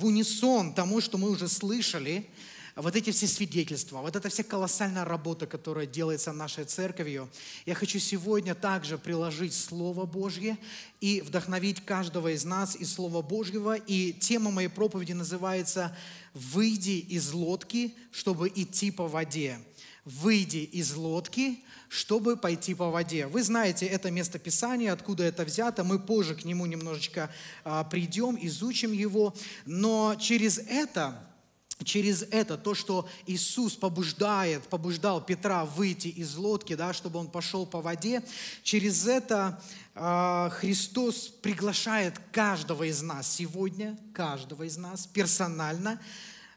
в унисон тому, что мы уже слышали, вот эти все свидетельства, вот эта вся колоссальная работа, которая делается нашей церковью, я хочу сегодня также приложить Слово Божье и вдохновить каждого из нас из Слова Божьего. И тема моей проповеди называется «Выйди из лодки, чтобы идти по воде». «Выйди из лодки, чтобы пойти по воде. Вы знаете это местописание, откуда это взято. Мы позже к нему немножечко а, придем, изучим его. Но через это через это, то, что Иисус побуждает, побуждал Петра выйти из лодки, да, чтобы он пошел по воде, через это а, Христос приглашает каждого из нас сегодня, каждого из нас персонально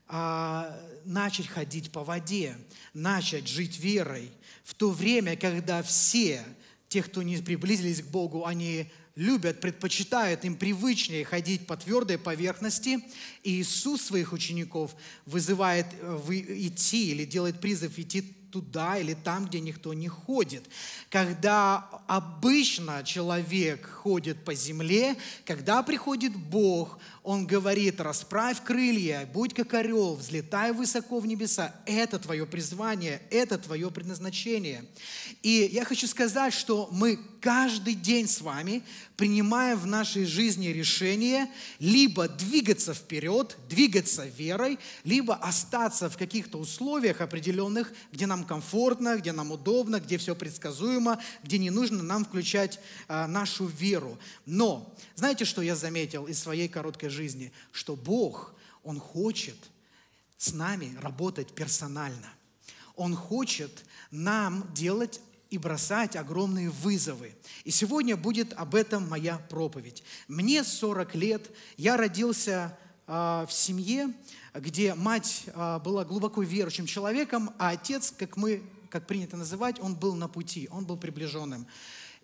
а, начать ходить по воде, начать жить верой – в то время, когда все, те, кто не приблизились к Богу, они любят, предпочитают, им привычнее ходить по твердой поверхности, и Иисус своих учеников вызывает э, идти или делает призыв идти туда или там, где никто не ходит. Когда обычно человек ходит по земле, когда приходит Бог, он говорит, расправь крылья, будь как орел, взлетай высоко в небеса. Это твое призвание, это твое предназначение. И я хочу сказать, что мы каждый день с вами принимаем в нашей жизни решение либо двигаться вперед, двигаться верой, либо остаться в каких-то условиях определенных, где нам комфортно, где нам удобно, где все предсказуемо, где не нужно нам включать а, нашу веру. Но знаете, что я заметил из своей короткой жизни, что Бог, Он хочет с нами работать персонально. Он хочет нам делать и бросать огромные вызовы. И сегодня будет об этом моя проповедь. Мне 40 лет, я родился а, в семье, где мать а, была глубоко верующим человеком, а отец, как мы, как принято называть, он был на пути, он был приближенным.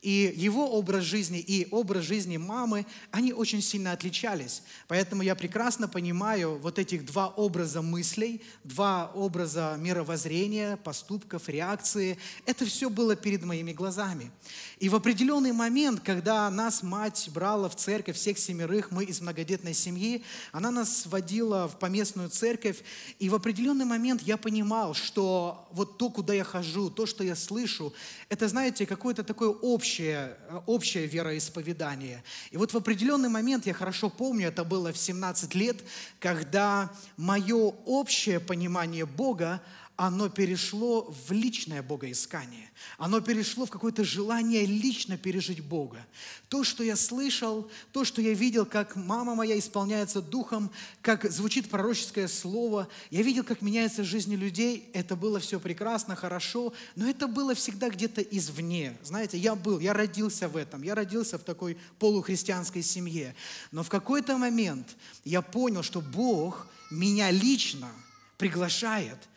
И его образ жизни и образ жизни мамы, они очень сильно отличались. Поэтому я прекрасно понимаю вот этих два образа мыслей, два образа мировоззрения, поступков, реакции. Это все было перед моими глазами. И в определенный момент, когда нас мать брала в церковь всех семерых, мы из многодетной семьи, она нас водила в поместную церковь. И в определенный момент я понимал, что вот то, куда я хожу, то, что я слышу, это, знаете, какое-то такое общее общее, э, общее вероисповедание. И вот в определенный момент, я хорошо помню, это было в 17 лет, когда мое общее понимание Бога, оно перешло в личное богоискание. Оно перешло в какое-то желание лично пережить Бога. То, что я слышал, то, что я видел, как мама моя исполняется духом, как звучит пророческое слово, я видел, как меняется жизнь людей, это было все прекрасно, хорошо, но это было всегда где-то извне. Знаете, я был, я родился в этом, я родился в такой полухристианской семье. Но в какой-то момент я понял, что Бог меня лично приглашает –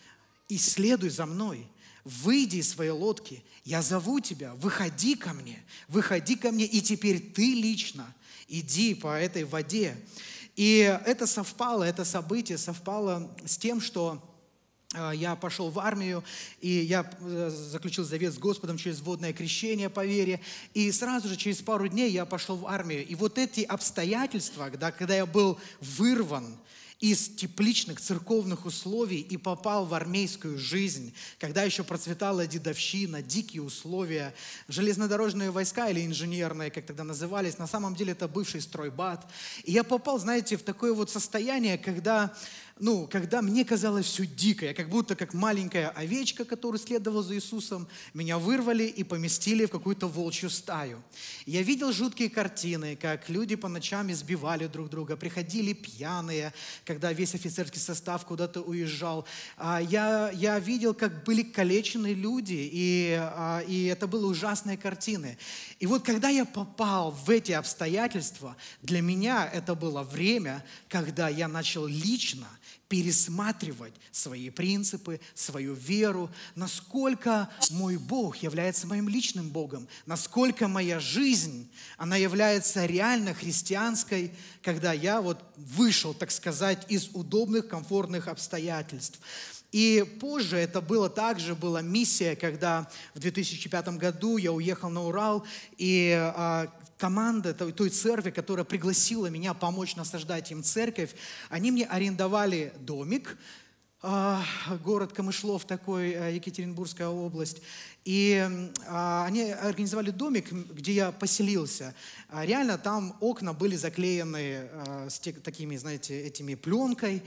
и следуй за мной. Выйди из своей лодки, я зову тебя, выходи ко мне, выходи ко мне, и теперь ты лично иди по этой воде. И это совпало, это событие совпало с тем, что э, я пошел в армию, и я э, заключил завет с Господом через водное крещение по вере. И сразу же через пару дней я пошел в армию. И вот эти обстоятельства, когда, когда я был вырван, из тепличных церковных условий и попал в армейскую жизнь, когда еще процветала дедовщина, дикие условия, железнодорожные войска или инженерные, как тогда назывались, на самом деле это бывший стройбат. И я попал, знаете, в такое вот состояние, когда ну, когда мне казалось все дико, я как будто как маленькая овечка, которая следовала за Иисусом, меня вырвали и поместили в какую-то волчью стаю. Я видел жуткие картины, как люди по ночам избивали друг друга, приходили пьяные, когда весь офицерский состав куда-то уезжал. А, я, я видел, как были калечены люди, и, а, и это были ужасные картины. И вот когда я попал в эти обстоятельства, для меня это было время, когда я начал лично – пересматривать свои принципы, свою веру, насколько мой Бог является моим личным Богом, насколько моя жизнь, она является реально христианской, когда я вот вышел, так сказать, из удобных, комфортных обстоятельств. И позже это было также, была миссия, когда в 2005 году я уехал на Урал, и а, команда той, той церкви, которая пригласила меня помочь насаждать им церковь, они мне арендовали домик, а, город Камышлов такой, э, Екатеринбургская область. И а, они организовали домик, где я поселился. А, реально там окна были заклеены э, с такими, знаете, этими пленкой,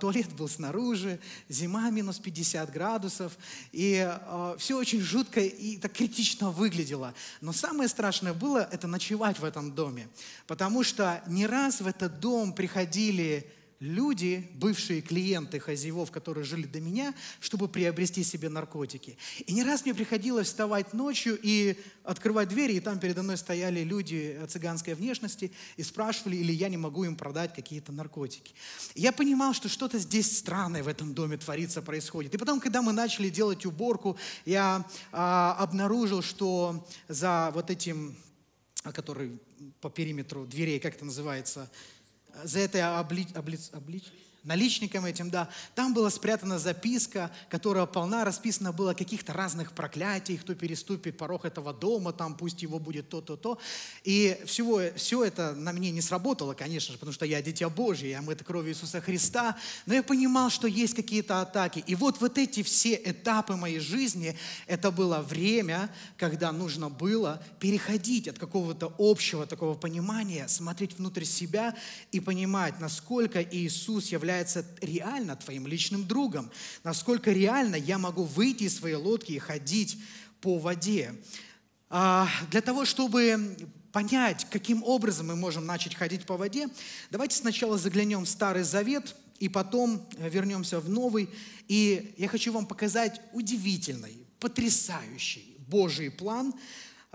туалет был снаружи, зима минус 50 градусов, и все очень жутко и так критично выглядело. Но самое страшное было это ночевать в этом доме, потому что не раз в этот дом приходили люди, бывшие клиенты хозяевов, которые жили до меня, чтобы приобрести себе наркотики. И не раз мне приходилось вставать ночью и открывать двери, и там передо мной стояли люди цыганской внешности и спрашивали, или я не могу им продать какие-то наркотики. я понимал, что что-то здесь странное в этом доме творится, происходит. И потом, когда мы начали делать уборку, я а, обнаружил, что за вот этим, который по периметру дверей, как это называется, за это облич, облич, наличником этим, да, там была спрятана записка, которая полна расписана была каких-то разных проклятий, кто переступит порог этого дома, там пусть его будет то-то-то. И всего, все это на мне не сработало, конечно же, потому что я дитя Божье, я мыта кровью Иисуса Христа, но я понимал, что есть какие-то атаки. И вот вот эти все этапы моей жизни, это было время, когда нужно было переходить от какого-то общего такого понимания, смотреть внутрь себя и понимать, насколько Иисус является является реально твоим личным другом, насколько реально я могу выйти из своей лодки и ходить по воде. А, для того, чтобы понять, каким образом мы можем начать ходить по воде, давайте сначала заглянем в Старый Завет, и потом э, вернемся в Новый. И я хочу вам показать удивительный, потрясающий Божий план –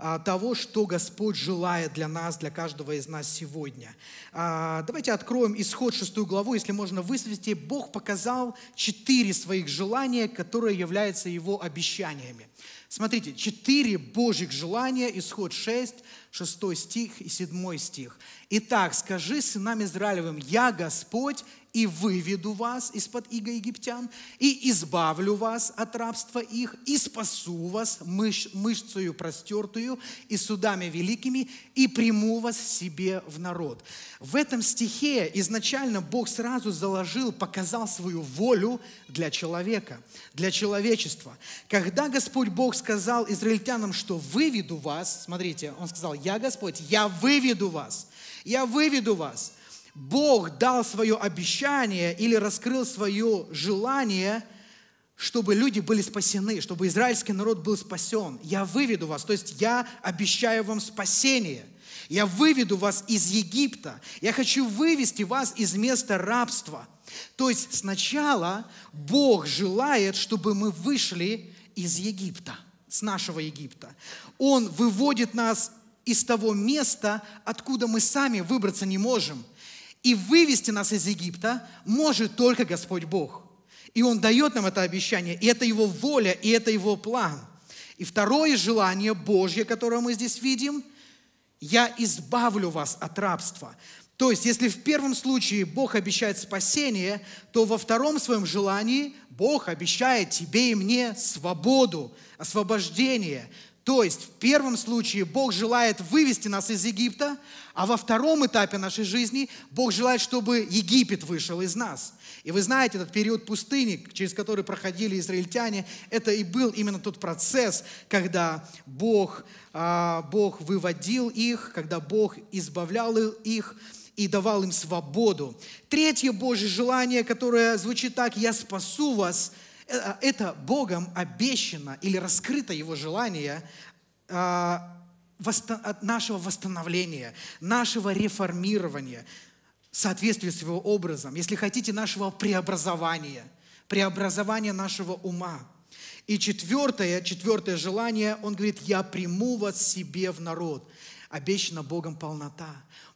а, того, что Господь желает для нас, для каждого из нас сегодня. А, давайте откроем исход шестую главу, если можно высвести. Бог показал четыре своих желания, которые являются его обещаниями. Смотрите, четыре Божьих желания, исход 6, 6 стих и 7 стих. «Итак, скажи сынам Израилевым, я Господь, и выведу вас из-под иго египтян, и избавлю вас от рабства их, и спасу вас мыш, мышцею простертую и судами великими, и приму вас себе в народ». В этом стихе изначально Бог сразу заложил, показал свою волю для человека, для человечества. Когда Господь Бог сказал израильтянам, что «выведу вас», смотрите, Он сказал, «Я Господь, я выведу вас, я выведу вас». Бог дал свое обещание или раскрыл свое желание, чтобы люди были спасены, чтобы израильский народ был спасен. Я выведу вас, то есть я обещаю вам спасение. Я выведу вас из Египта. Я хочу вывести вас из места рабства. То есть сначала Бог желает, чтобы мы вышли из Египта, с нашего Египта. Он выводит нас из того места, откуда мы сами выбраться не можем – и вывести нас из Египта может только Господь Бог. И Он дает нам это обещание, и это Его воля, и это Его план. И второе желание Божье, которое мы здесь видим, «Я избавлю вас от рабства». То есть, если в первом случае Бог обещает спасение, то во втором своем желании Бог обещает тебе и мне свободу, освобождение, то есть в первом случае Бог желает вывести нас из Египта, а во втором этапе нашей жизни Бог желает, чтобы Египет вышел из нас. И вы знаете, этот период пустыни, через который проходили израильтяне, это и был именно тот процесс, когда Бог, а, Бог выводил их, когда Бог избавлял их и давал им свободу. Третье Божье желание, которое звучит так, «Я спасу вас Э, а, это Богом обещано или раскрыто Его желание а, нашего восстановления, нашего реформирования, соответствия с Его образом, если хотите, нашего преобразования, преобразования нашего ума. И четвертое, четвертое желание, он говорит, я приму вас себе в народ. Обещана Богом полнота.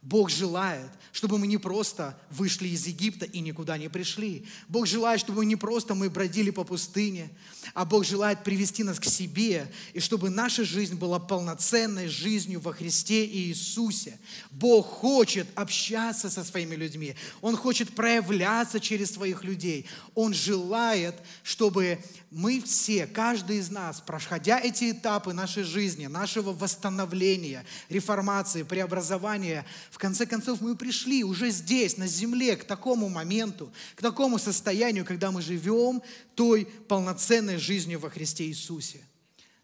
Бог желает, чтобы мы не просто вышли из Египта и никуда не пришли. Бог желает, чтобы мы не просто мы бродили по пустыне, а Бог желает привести нас к себе, и чтобы наша жизнь была полноценной жизнью во Христе и Иисусе. Бог хочет общаться со своими людьми. Он хочет проявляться через своих людей. Он желает, чтобы мы все, каждый из нас, проходя эти этапы нашей жизни, нашего восстановления, реформации, преобразования, в в конце концов, мы пришли уже здесь, на земле, к такому моменту, к такому состоянию, когда мы живем той полноценной жизнью во Христе Иисусе.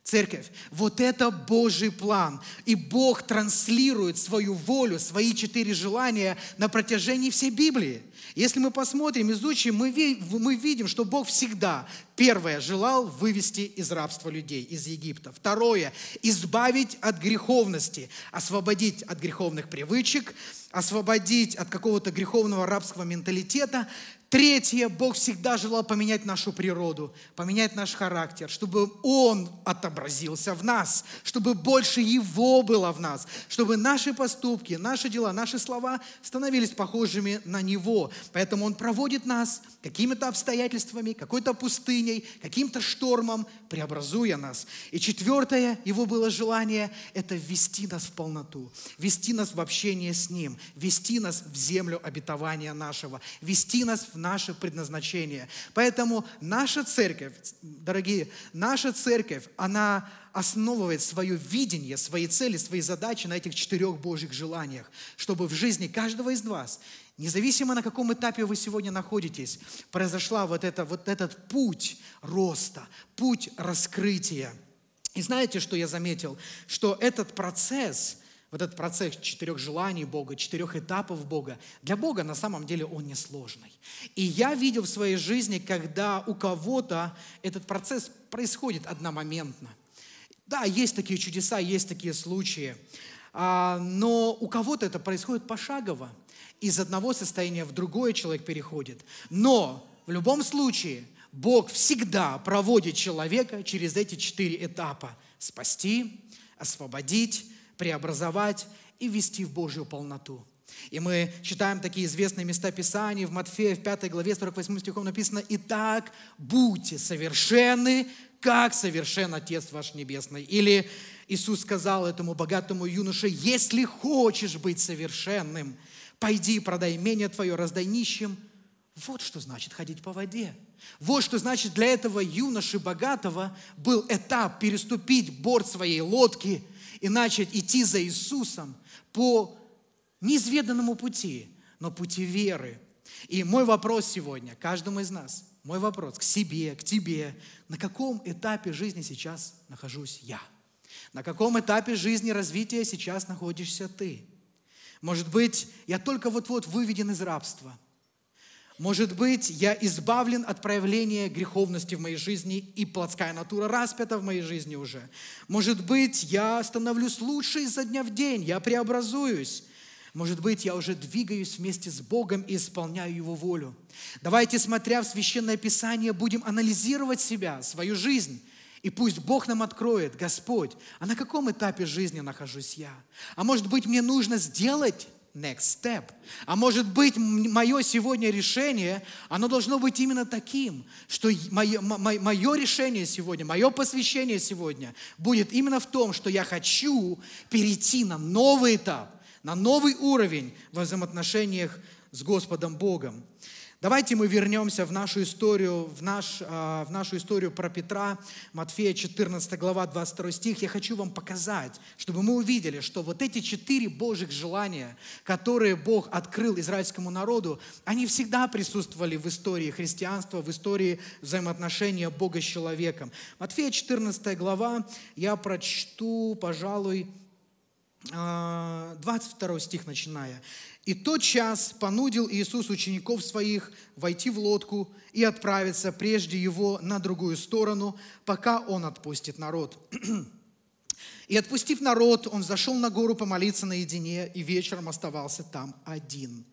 Церковь, вот это Божий план. И Бог транслирует свою волю, свои четыре желания на протяжении всей Библии. Если мы посмотрим, изучим, мы, мы видим, что Бог всегда, первое, желал вывести из рабства людей, из Египта. Второе, избавить от греховности, освободить от греховных привычек, освободить от какого-то греховного рабского менталитета. Третье, Бог всегда желал поменять нашу природу, поменять наш характер, чтобы Он отобразился в нас, чтобы больше Его было в нас, чтобы наши поступки, наши дела, наши слова становились похожими на Него. Поэтому Он проводит нас какими-то обстоятельствами, какой-то пустыней, каким-то штормом, преобразуя нас. И четвертое Его было желание – это ввести нас в полноту, ввести нас в общение с Ним, ввести нас в землю обетования нашего, ввести нас в наше предназначение. Поэтому наша церковь, дорогие, наша церковь, она основывает свое видение, свои цели, свои задачи на этих четырех Божьих желаниях, чтобы в жизни каждого из вас, независимо на каком этапе вы сегодня находитесь, произошла вот, это, вот этот путь роста, путь раскрытия. И знаете, что я заметил? Что этот процесс – вот этот процесс четырех желаний Бога, четырех этапов Бога, для Бога на самом деле он несложный. И я видел в своей жизни, когда у кого-то этот процесс происходит одномоментно. Да, есть такие чудеса, есть такие случаи, а, но у кого-то это происходит пошагово. Из одного состояния в другое человек переходит. Но в любом случае Бог всегда проводит человека через эти четыре этапа. Спасти, освободить, преобразовать и вести в Божью полноту. И мы читаем такие известные места Писания. В Матфея, в 5 главе, 48 стихом написано, «Итак, будьте совершенны, как совершен Отец ваш Небесный». Или Иисус сказал этому богатому юноше, «Если хочешь быть совершенным, пойди, продай имение твое, раздай нищим». Вот что значит ходить по воде. Вот что значит для этого юноши богатого был этап переступить борт своей лодки – и начать идти за Иисусом по неизведанному пути, но пути веры. И мой вопрос сегодня каждому из нас, мой вопрос к себе, к тебе, на каком этапе жизни сейчас нахожусь я? На каком этапе жизни развития сейчас находишься ты? Может быть, я только вот-вот выведен из рабства – может быть, я избавлен от проявления греховности в моей жизни и плотская натура распята в моей жизни уже. Может быть, я становлюсь лучше изо дня в день, я преобразуюсь. Может быть, я уже двигаюсь вместе с Богом и исполняю Его волю. Давайте, смотря в Священное Писание, будем анализировать себя, свою жизнь. И пусть Бог нам откроет, Господь, а на каком этапе жизни нахожусь я? А может быть, мне нужно сделать next step. А может быть, мое сегодня решение, оно должно быть именно таким, что мое, мое, решение сегодня, мое посвящение сегодня будет именно в том, что я хочу перейти на новый этап, на новый уровень в взаимоотношениях с Господом Богом. Давайте мы вернемся в нашу историю, в, наш, а, в нашу историю про Петра, Матфея 14 глава 22 стих. Я хочу вам показать, чтобы мы увидели, что вот эти четыре Божьих желания, которые Бог открыл израильскому народу, они всегда присутствовали в истории христианства, в истории взаимоотношения Бога с человеком. Матфея 14 глава, я прочту, пожалуй, 22 э, стих начиная. «И тот час понудил Иисус учеников своих войти в лодку и отправиться прежде его на другую сторону, пока он отпустит народ». И отпустив народ, он зашел на гору помолиться наедине и вечером оставался там один.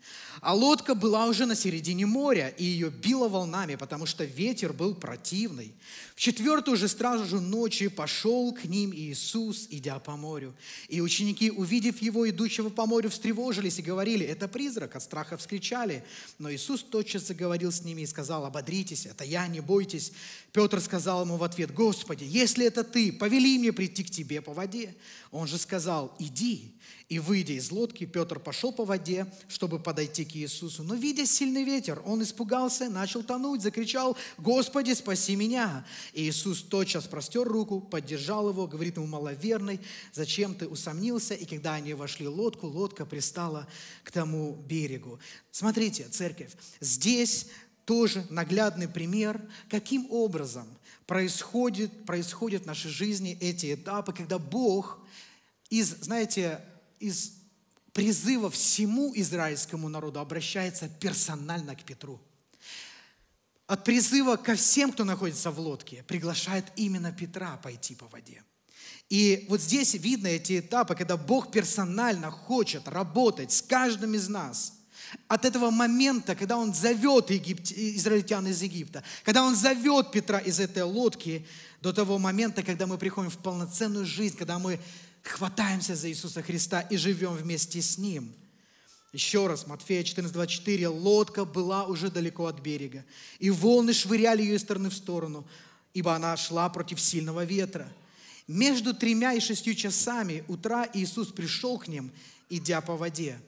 А лодка была уже на середине моря, и ее било волнами, потому что ветер был противный. В четвертую же стражу ночи пошел к ним Иисус, идя по морю. И ученики, увидев его, идущего по морю, встревожились и говорили, это призрак, от страха вскричали. Но Иисус тотчас заговорил с ними и сказал, ободритесь, это я, не бойтесь. Петр сказал ему в ответ, Господи, если это ты, повели мне прийти к тебе, по воде. Он же сказал, иди. И выйдя из лодки, Петр пошел по воде, чтобы подойти к Иисусу. Но, видя сильный ветер, он испугался, начал тонуть, закричал, «Господи, спаси меня!» И Иисус тотчас простер руку, поддержал его, говорит ему, «Маловерный, зачем ты усомнился?» И когда они вошли в лодку, лодка пристала к тому берегу. Смотрите, церковь, здесь тоже наглядный пример, каким образом происходит, происходят в нашей жизни эти этапы, когда Бог из, знаете, из призыва всему израильскому народу обращается персонально к Петру. От призыва ко всем, кто находится в лодке, приглашает именно Петра пойти по воде. И вот здесь видно эти этапы, когда Бог персонально хочет работать с каждым из нас – от этого момента, когда он зовет Египт, израильтян из Египта, когда он зовет Петра из этой лодки, до того момента, когда мы приходим в полноценную жизнь, когда мы хватаемся за Иисуса Христа и живем вместе с Ним. Еще раз, Матфея 14:24, лодка была уже далеко от берега, и волны швыряли ее из стороны в сторону, ибо она шла против сильного ветра. Между тремя и шестью часами утра Иисус пришел к ним, идя по воде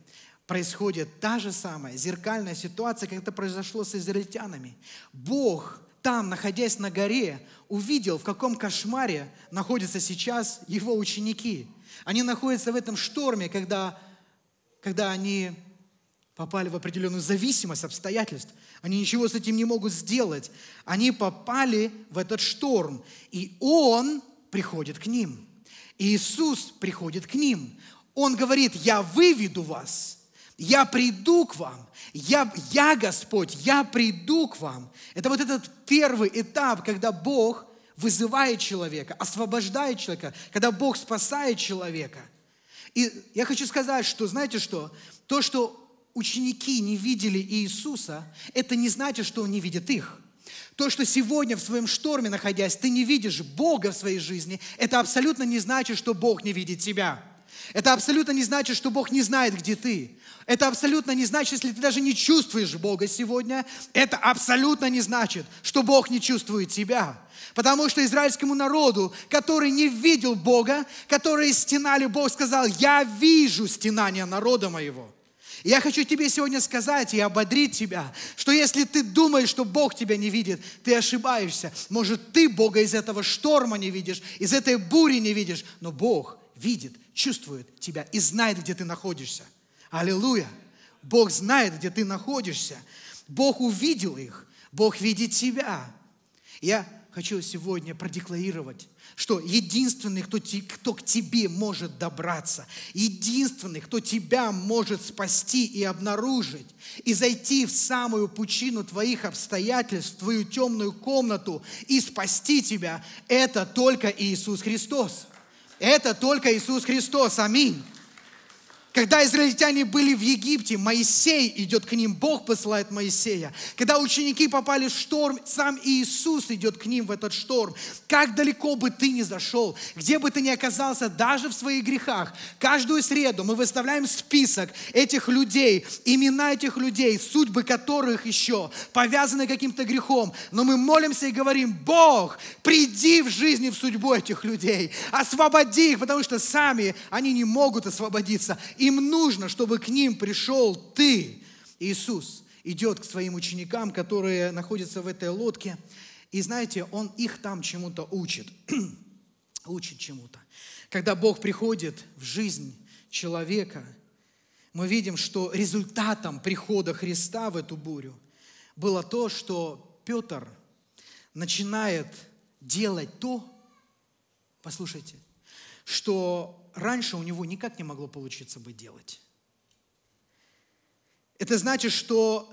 происходит та же самая зеркальная ситуация, как это произошло с израильтянами. Бог там, находясь на горе, увидел, в каком кошмаре находятся сейчас его ученики. Они находятся в этом шторме, когда, когда они попали в определенную зависимость обстоятельств. Они ничего с этим не могут сделать. Они попали в этот шторм. И Он приходит к ним. И Иисус приходит к ним. Он говорит, я выведу вас я приду к вам, я, я Господь, я приду к вам. Это вот этот первый этап, когда Бог вызывает человека, освобождает человека, когда Бог спасает человека. И я хочу сказать, что, знаете что, то, что ученики не видели Иисуса, это не значит, что Он не видит их. То, что сегодня в своем шторме находясь, ты не видишь Бога в своей жизни, это абсолютно не значит, что Бог не видит тебя. Это абсолютно не значит, что Бог не знает, где ты. Это абсолютно не значит, если ты даже не чувствуешь Бога сегодня, это абсолютно не значит, что Бог не чувствует тебя. Потому что израильскому народу, который не видел Бога, которые стенали, Бог сказал, я вижу стенание народа моего. я хочу тебе сегодня сказать и ободрить тебя, что если ты думаешь, что Бог тебя не видит, ты ошибаешься. Может, ты Бога из этого шторма не видишь, из этой бури не видишь, но Бог – видит чувствует тебя и знает, где ты находишься. Аллилуйя! Бог знает, где ты находишься. Бог увидел их. Бог видит тебя. Я хочу сегодня продекларировать, что единственный, кто, кто к тебе может добраться, единственный, кто тебя может спасти и обнаружить, и зайти в самую пучину твоих обстоятельств, в твою темную комнату и спасти тебя, это только Иисус Христос. Это только Иисус Христос. Аминь. Когда израильтяне были в Египте, Моисей идет к ним, Бог посылает Моисея. Когда ученики попали в шторм, сам Иисус идет к ним в этот шторм. Как далеко бы ты ни зашел, где бы ты ни оказался, даже в своих грехах, каждую среду мы выставляем список этих людей, имена этих людей, судьбы которых еще повязаны каким-то грехом. Но мы молимся и говорим, Бог, приди в жизни в судьбу этих людей, освободи их, потому что сами они не могут освободиться. Им нужно, чтобы к ним пришел ты. Иисус идет к своим ученикам, которые находятся в этой лодке. И знаете, он их там чему-то учит. учит чему-то. Когда Бог приходит в жизнь человека, мы видим, что результатом прихода Христа в эту бурю было то, что Петр начинает делать то, послушайте, что раньше у него никак не могло получиться бы делать. Это значит, что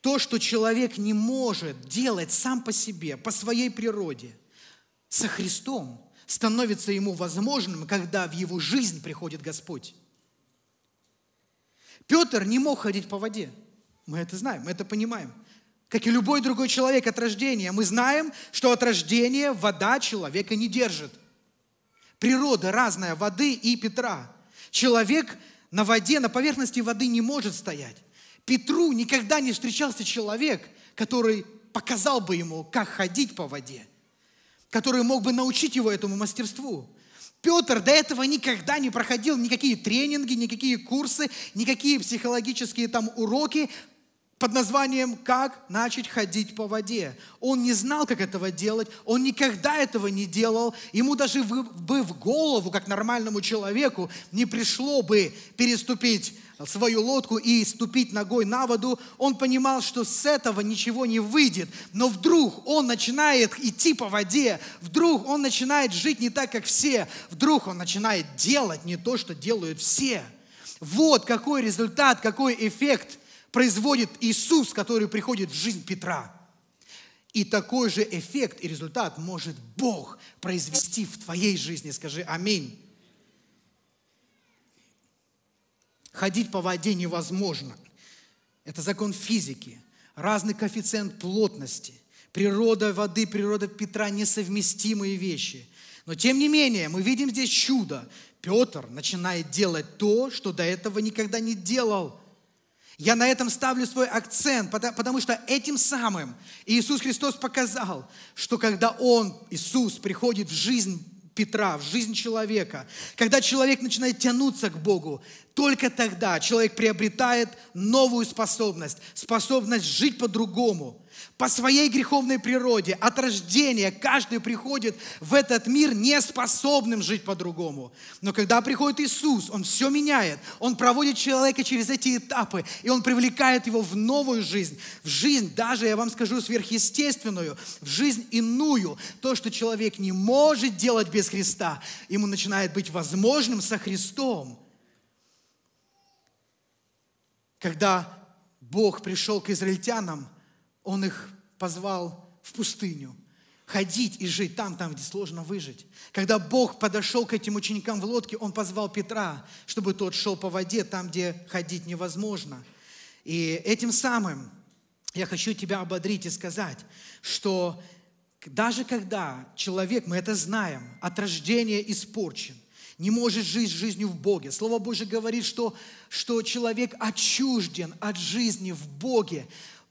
то, что человек не может делать сам по себе, по своей природе, со Христом, становится ему возможным, когда в его жизнь приходит Господь. Петр не мог ходить по воде. Мы это знаем, мы это понимаем. Как и любой другой человек от рождения, мы знаем, что от рождения вода человека не держит природа разная воды и Петра. Человек на воде, на поверхности воды не может стоять. Петру никогда не встречался человек, который показал бы ему, как ходить по воде, который мог бы научить его этому мастерству. Петр до этого никогда не проходил никакие тренинги, никакие курсы, никакие психологические там уроки под названием «Как начать ходить по воде». Он не знал, как этого делать, он никогда этого не делал. Ему даже бы в голову, как нормальному человеку, не пришло бы переступить свою лодку и ступить ногой на воду. Он понимал, что с этого ничего не выйдет. Но вдруг он начинает идти по воде, вдруг он начинает жить не так, как все, вдруг он начинает делать не то, что делают все. Вот какой результат, какой эффект – производит Иисус, который приходит в жизнь Петра. И такой же эффект и результат может Бог произвести в твоей жизни. Скажи аминь. Ходить по воде невозможно. Это закон физики. Разный коэффициент плотности. Природа воды, природа Петра – несовместимые вещи. Но тем не менее, мы видим здесь чудо. Петр начинает делать то, что до этого никогда не делал – я на этом ставлю свой акцент, потому что этим самым Иисус Христос показал, что когда Он, Иисус, приходит в жизнь Петра, в жизнь человека, когда человек начинает тянуться к Богу, только тогда человек приобретает новую способность, способность жить по-другому, по своей греховной природе, от рождения каждый приходит в этот мир неспособным жить по-другому. Но когда приходит Иисус, Он все меняет, Он проводит человека через эти этапы, и Он привлекает его в новую жизнь, в жизнь даже, я вам скажу, сверхъестественную, в жизнь иную. То, что человек не может делать без Христа, ему начинает быть возможным со Христом. Когда Бог пришел к израильтянам – он их позвал в пустыню ходить и жить там, там, где сложно выжить. Когда Бог подошел к этим ученикам в лодке, Он позвал Петра, чтобы тот шел по воде, там, где ходить невозможно. И этим самым я хочу тебя ободрить и сказать, что даже когда человек, мы это знаем, от рождения испорчен, не может жить жизнью в Боге. Слово Божье говорит, что, что человек отчужден от жизни в Боге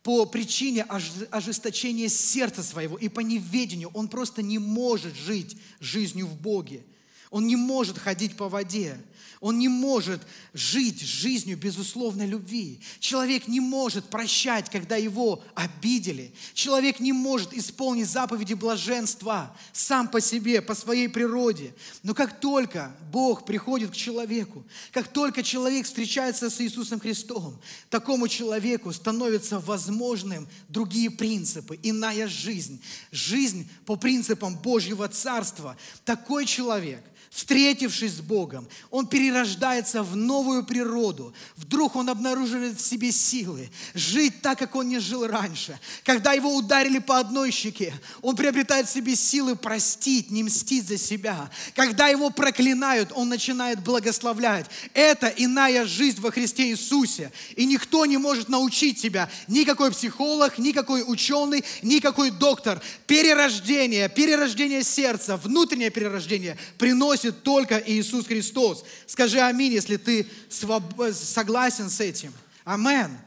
по причине ожесточения сердца своего и по неведению. Он просто не может жить жизнью в Боге. Он не может ходить по воде. Он не может жить жизнью безусловной любви. Человек не может прощать, когда его обидели. Человек не может исполнить заповеди блаженства сам по себе, по своей природе. Но как только Бог приходит к человеку, как только человек встречается с Иисусом Христом, такому человеку становятся возможным другие принципы, иная жизнь. Жизнь по принципам Божьего Царства. Такой человек – встретившись с Богом, он перерождается в новую природу. Вдруг он обнаруживает в себе силы жить так, как он не жил раньше. Когда его ударили по одной щеке, он приобретает в себе силы простить, не мстить за себя. Когда его проклинают, он начинает благословлять. Это иная жизнь во Христе Иисусе. И никто не может научить тебя, никакой психолог, никакой ученый, никакой доктор. Перерождение, перерождение сердца, внутреннее перерождение приносит приносит только Иисус Христос. Скажи аминь, если ты согласен с этим. Амен.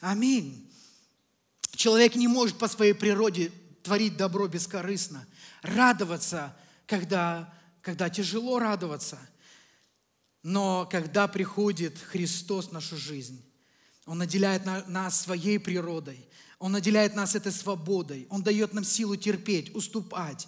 Аминь. Человек не может по своей природе творить добро бескорыстно, радоваться, когда, когда тяжело радоваться. Но когда приходит Христос в нашу жизнь, Он наделяет нас своей природой, Он наделяет нас этой свободой, Он дает нам силу терпеть, уступать,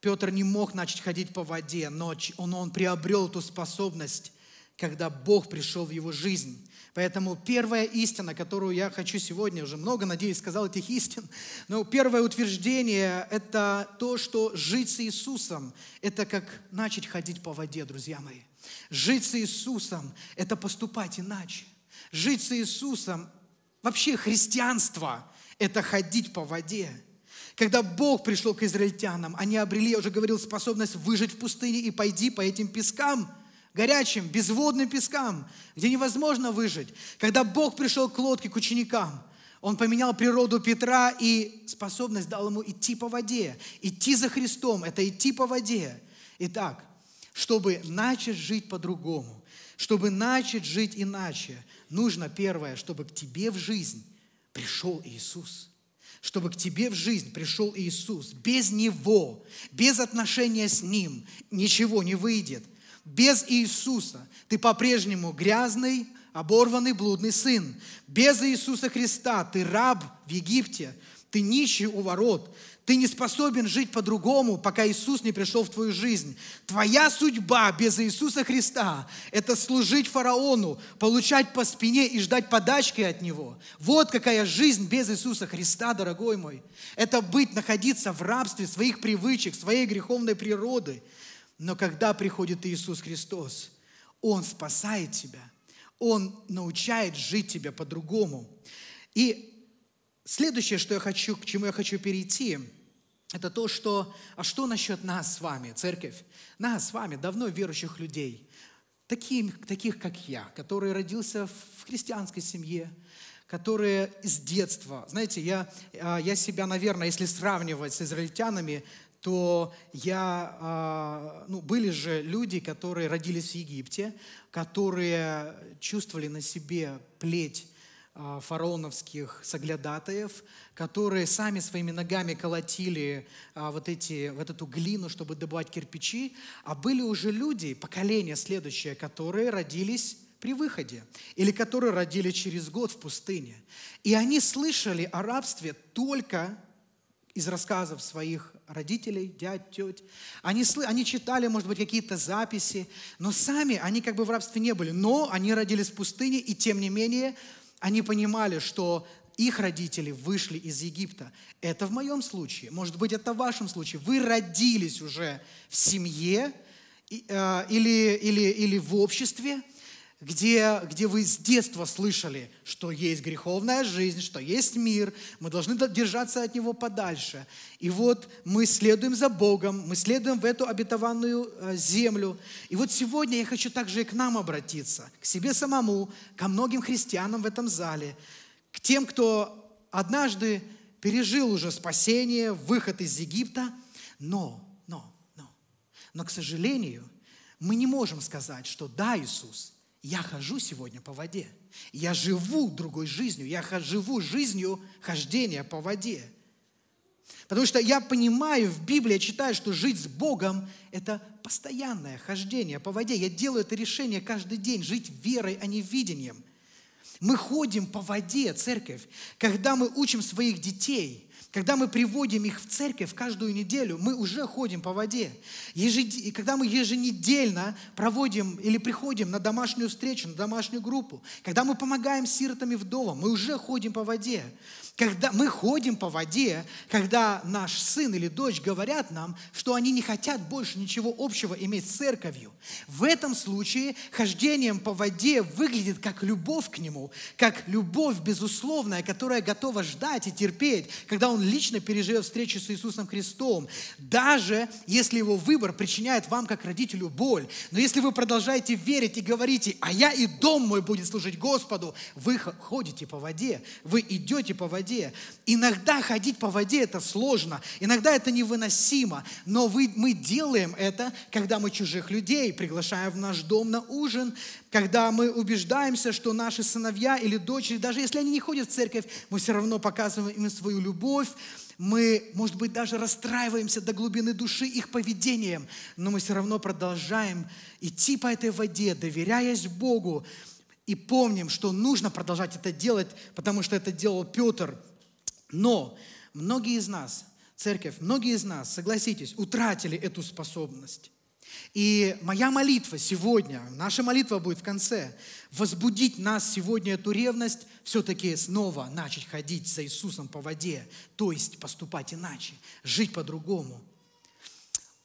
Петр не мог начать ходить по воде, но он, он приобрел эту способность, когда Бог пришел в его жизнь. Поэтому первая истина, которую я хочу сегодня, уже много, надеюсь, сказал этих истин, но первое утверждение – это то, что жить с Иисусом – это как начать ходить по воде, друзья мои. Жить с Иисусом – это поступать иначе. Жить с Иисусом – вообще христианство – это ходить по воде – когда Бог пришел к израильтянам, они обрели, я уже говорил, способность выжить в пустыне и пойди по этим пескам, горячим, безводным пескам, где невозможно выжить. Когда Бог пришел к лодке, к ученикам, он поменял природу Петра и способность дал ему идти по воде. Идти за Христом – это идти по воде. Итак, чтобы начать жить по-другому, чтобы начать жить иначе, нужно первое, чтобы к тебе в жизнь пришел Иисус – чтобы к тебе в жизнь пришел Иисус. Без Него, без отношения с Ним ничего не выйдет. Без Иисуса ты по-прежнему грязный, оборванный, блудный сын. Без Иисуса Христа ты раб в Египте, ты нищий у ворот, ты не способен жить по-другому, пока Иисус не пришел в твою жизнь. Твоя судьба без Иисуса Христа – это служить фараону, получать по спине и ждать подачки от него. Вот какая жизнь без Иисуса Христа, дорогой мой. Это быть, находиться в рабстве своих привычек, своей греховной природы. Но когда приходит Иисус Христос, Он спасает тебя. Он научает жить тебя по-другому. И следующее, что я хочу, к чему я хочу перейти – это то, что, а что насчет нас с вами, церковь? Нас с вами, давно верующих людей, таких, таких как я, который родился в христианской семье, которые с детства, знаете, я, а, я себя, наверное, если сравнивать с израильтянами, то я, а, ну, были же люди, которые родились в Египте, которые чувствовали на себе плеть а, фараоновских соглядатаев, которые сами своими ногами колотили а, вот, эти, вот эту глину, чтобы добывать кирпичи, а были уже люди, поколение следующее, которые родились при выходе, или которые родили через год в пустыне. И они слышали о рабстве только из рассказов своих родителей, дядь, теть. Они, сл... они читали, может быть, какие-то записи, но сами они как бы в рабстве не были. Но они родились в пустыне, и тем не менее они понимали, что их родители вышли из Египта. Это в моем случае, может быть, это в вашем случае. Вы родились уже в семье э, или, или, или в обществе, где, где вы с детства слышали, что есть греховная жизнь, что есть мир, мы должны держаться от него подальше. И вот мы следуем за Богом, мы следуем в эту обетованную э, землю. И вот сегодня я хочу также и к нам обратиться, к себе самому, ко многим христианам в этом зале, к тем, кто однажды пережил уже спасение, выход из Египта, но, но, но, но, к сожалению, мы не можем сказать, что да, Иисус – я хожу сегодня по воде. Я живу другой жизнью. Я живу жизнью хождения по воде. Потому что я понимаю, в Библии я читаю, что жить с Богом – это постоянное хождение по воде. Я делаю это решение каждый день, жить верой, а не видением. Мы ходим по воде, церковь, когда мы учим своих детей – когда мы приводим их в церковь каждую неделю, мы уже ходим по воде. Ежед... Когда мы еженедельно проводим или приходим на домашнюю встречу, на домашнюю группу, когда мы помогаем сиротам и вдовам, мы уже ходим по воде. Когда мы ходим по воде, когда наш сын или дочь говорят нам, что они не хотят больше ничего общего иметь с церковью, в этом случае хождением по воде выглядит как любовь к нему, как любовь безусловная, которая готова ждать и терпеть, когда он лично переживет встречу с Иисусом Христом, даже если его выбор причиняет вам, как родителю, боль. Но если вы продолжаете верить и говорите, а я и дом мой будет служить Господу, вы ходите по воде, вы идете по воде, воде. Иногда ходить по воде это сложно, иногда это невыносимо, но вы, мы делаем это, когда мы чужих людей приглашаем в наш дом на ужин, когда мы убеждаемся, что наши сыновья или дочери, даже если они не ходят в церковь, мы все равно показываем им свою любовь, мы, может быть, даже расстраиваемся до глубины души их поведением, но мы все равно продолжаем идти по этой воде, доверяясь Богу, и помним, что нужно продолжать это делать, потому что это делал Петр. Но многие из нас, церковь, многие из нас, согласитесь, утратили эту способность. И моя молитва сегодня, наша молитва будет в конце, возбудить нас сегодня эту ревность, все-таки снова начать ходить за Иисусом по воде, то есть поступать иначе, жить по-другому,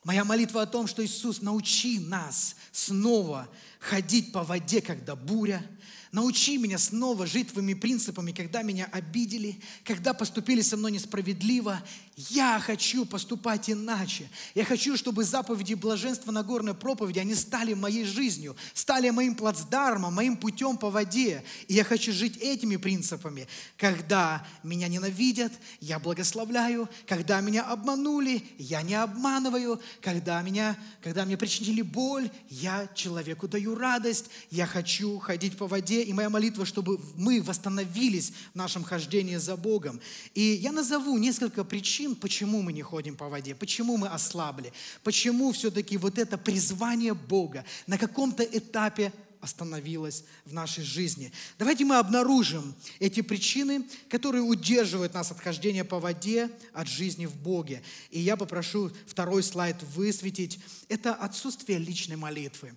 Моя молитва о том, что Иисус, научи нас снова ходить по воде, когда буря. Научи меня снова жить твоими принципами, когда меня обидели, когда поступили со мной несправедливо я хочу поступать иначе. Я хочу, чтобы заповеди блаженства на горной проповеди, они стали моей жизнью, стали моим плацдармом, моим путем по воде. И я хочу жить этими принципами. Когда меня ненавидят, я благословляю. Когда меня обманули, я не обманываю. Когда, меня, когда мне причинили боль, я человеку даю радость. Я хочу ходить по воде. И моя молитва, чтобы мы восстановились в нашем хождении за Богом. И я назову несколько причин, причин, почему мы не ходим по воде, почему мы ослабли, почему все-таки вот это призвание Бога на каком-то этапе остановилось в нашей жизни. Давайте мы обнаружим эти причины, которые удерживают нас от хождения по воде, от жизни в Боге. И я попрошу второй слайд высветить. Это отсутствие личной молитвы.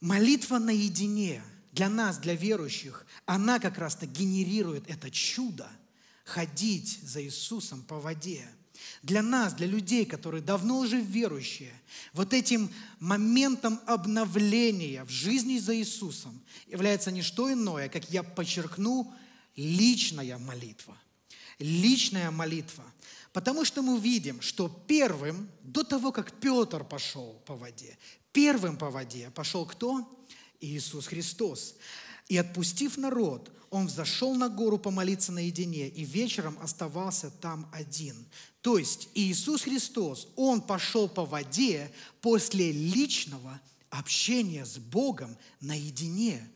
Молитва наедине для нас, для верующих, она как раз-то генерирует это чудо – ходить за Иисусом по воде. Для нас, для людей, которые давно уже верующие, вот этим моментом обновления в жизни за Иисусом является не что иное, как я подчеркну, личная молитва. Личная молитва. Потому что мы видим, что первым, до того, как Петр пошел по воде, первым по воде пошел кто? Иисус Христос. И отпустив народ, он взошел на гору помолиться наедине и вечером оставался там один. То есть Иисус Христос, Он пошел по воде после личного общения с Богом наедине.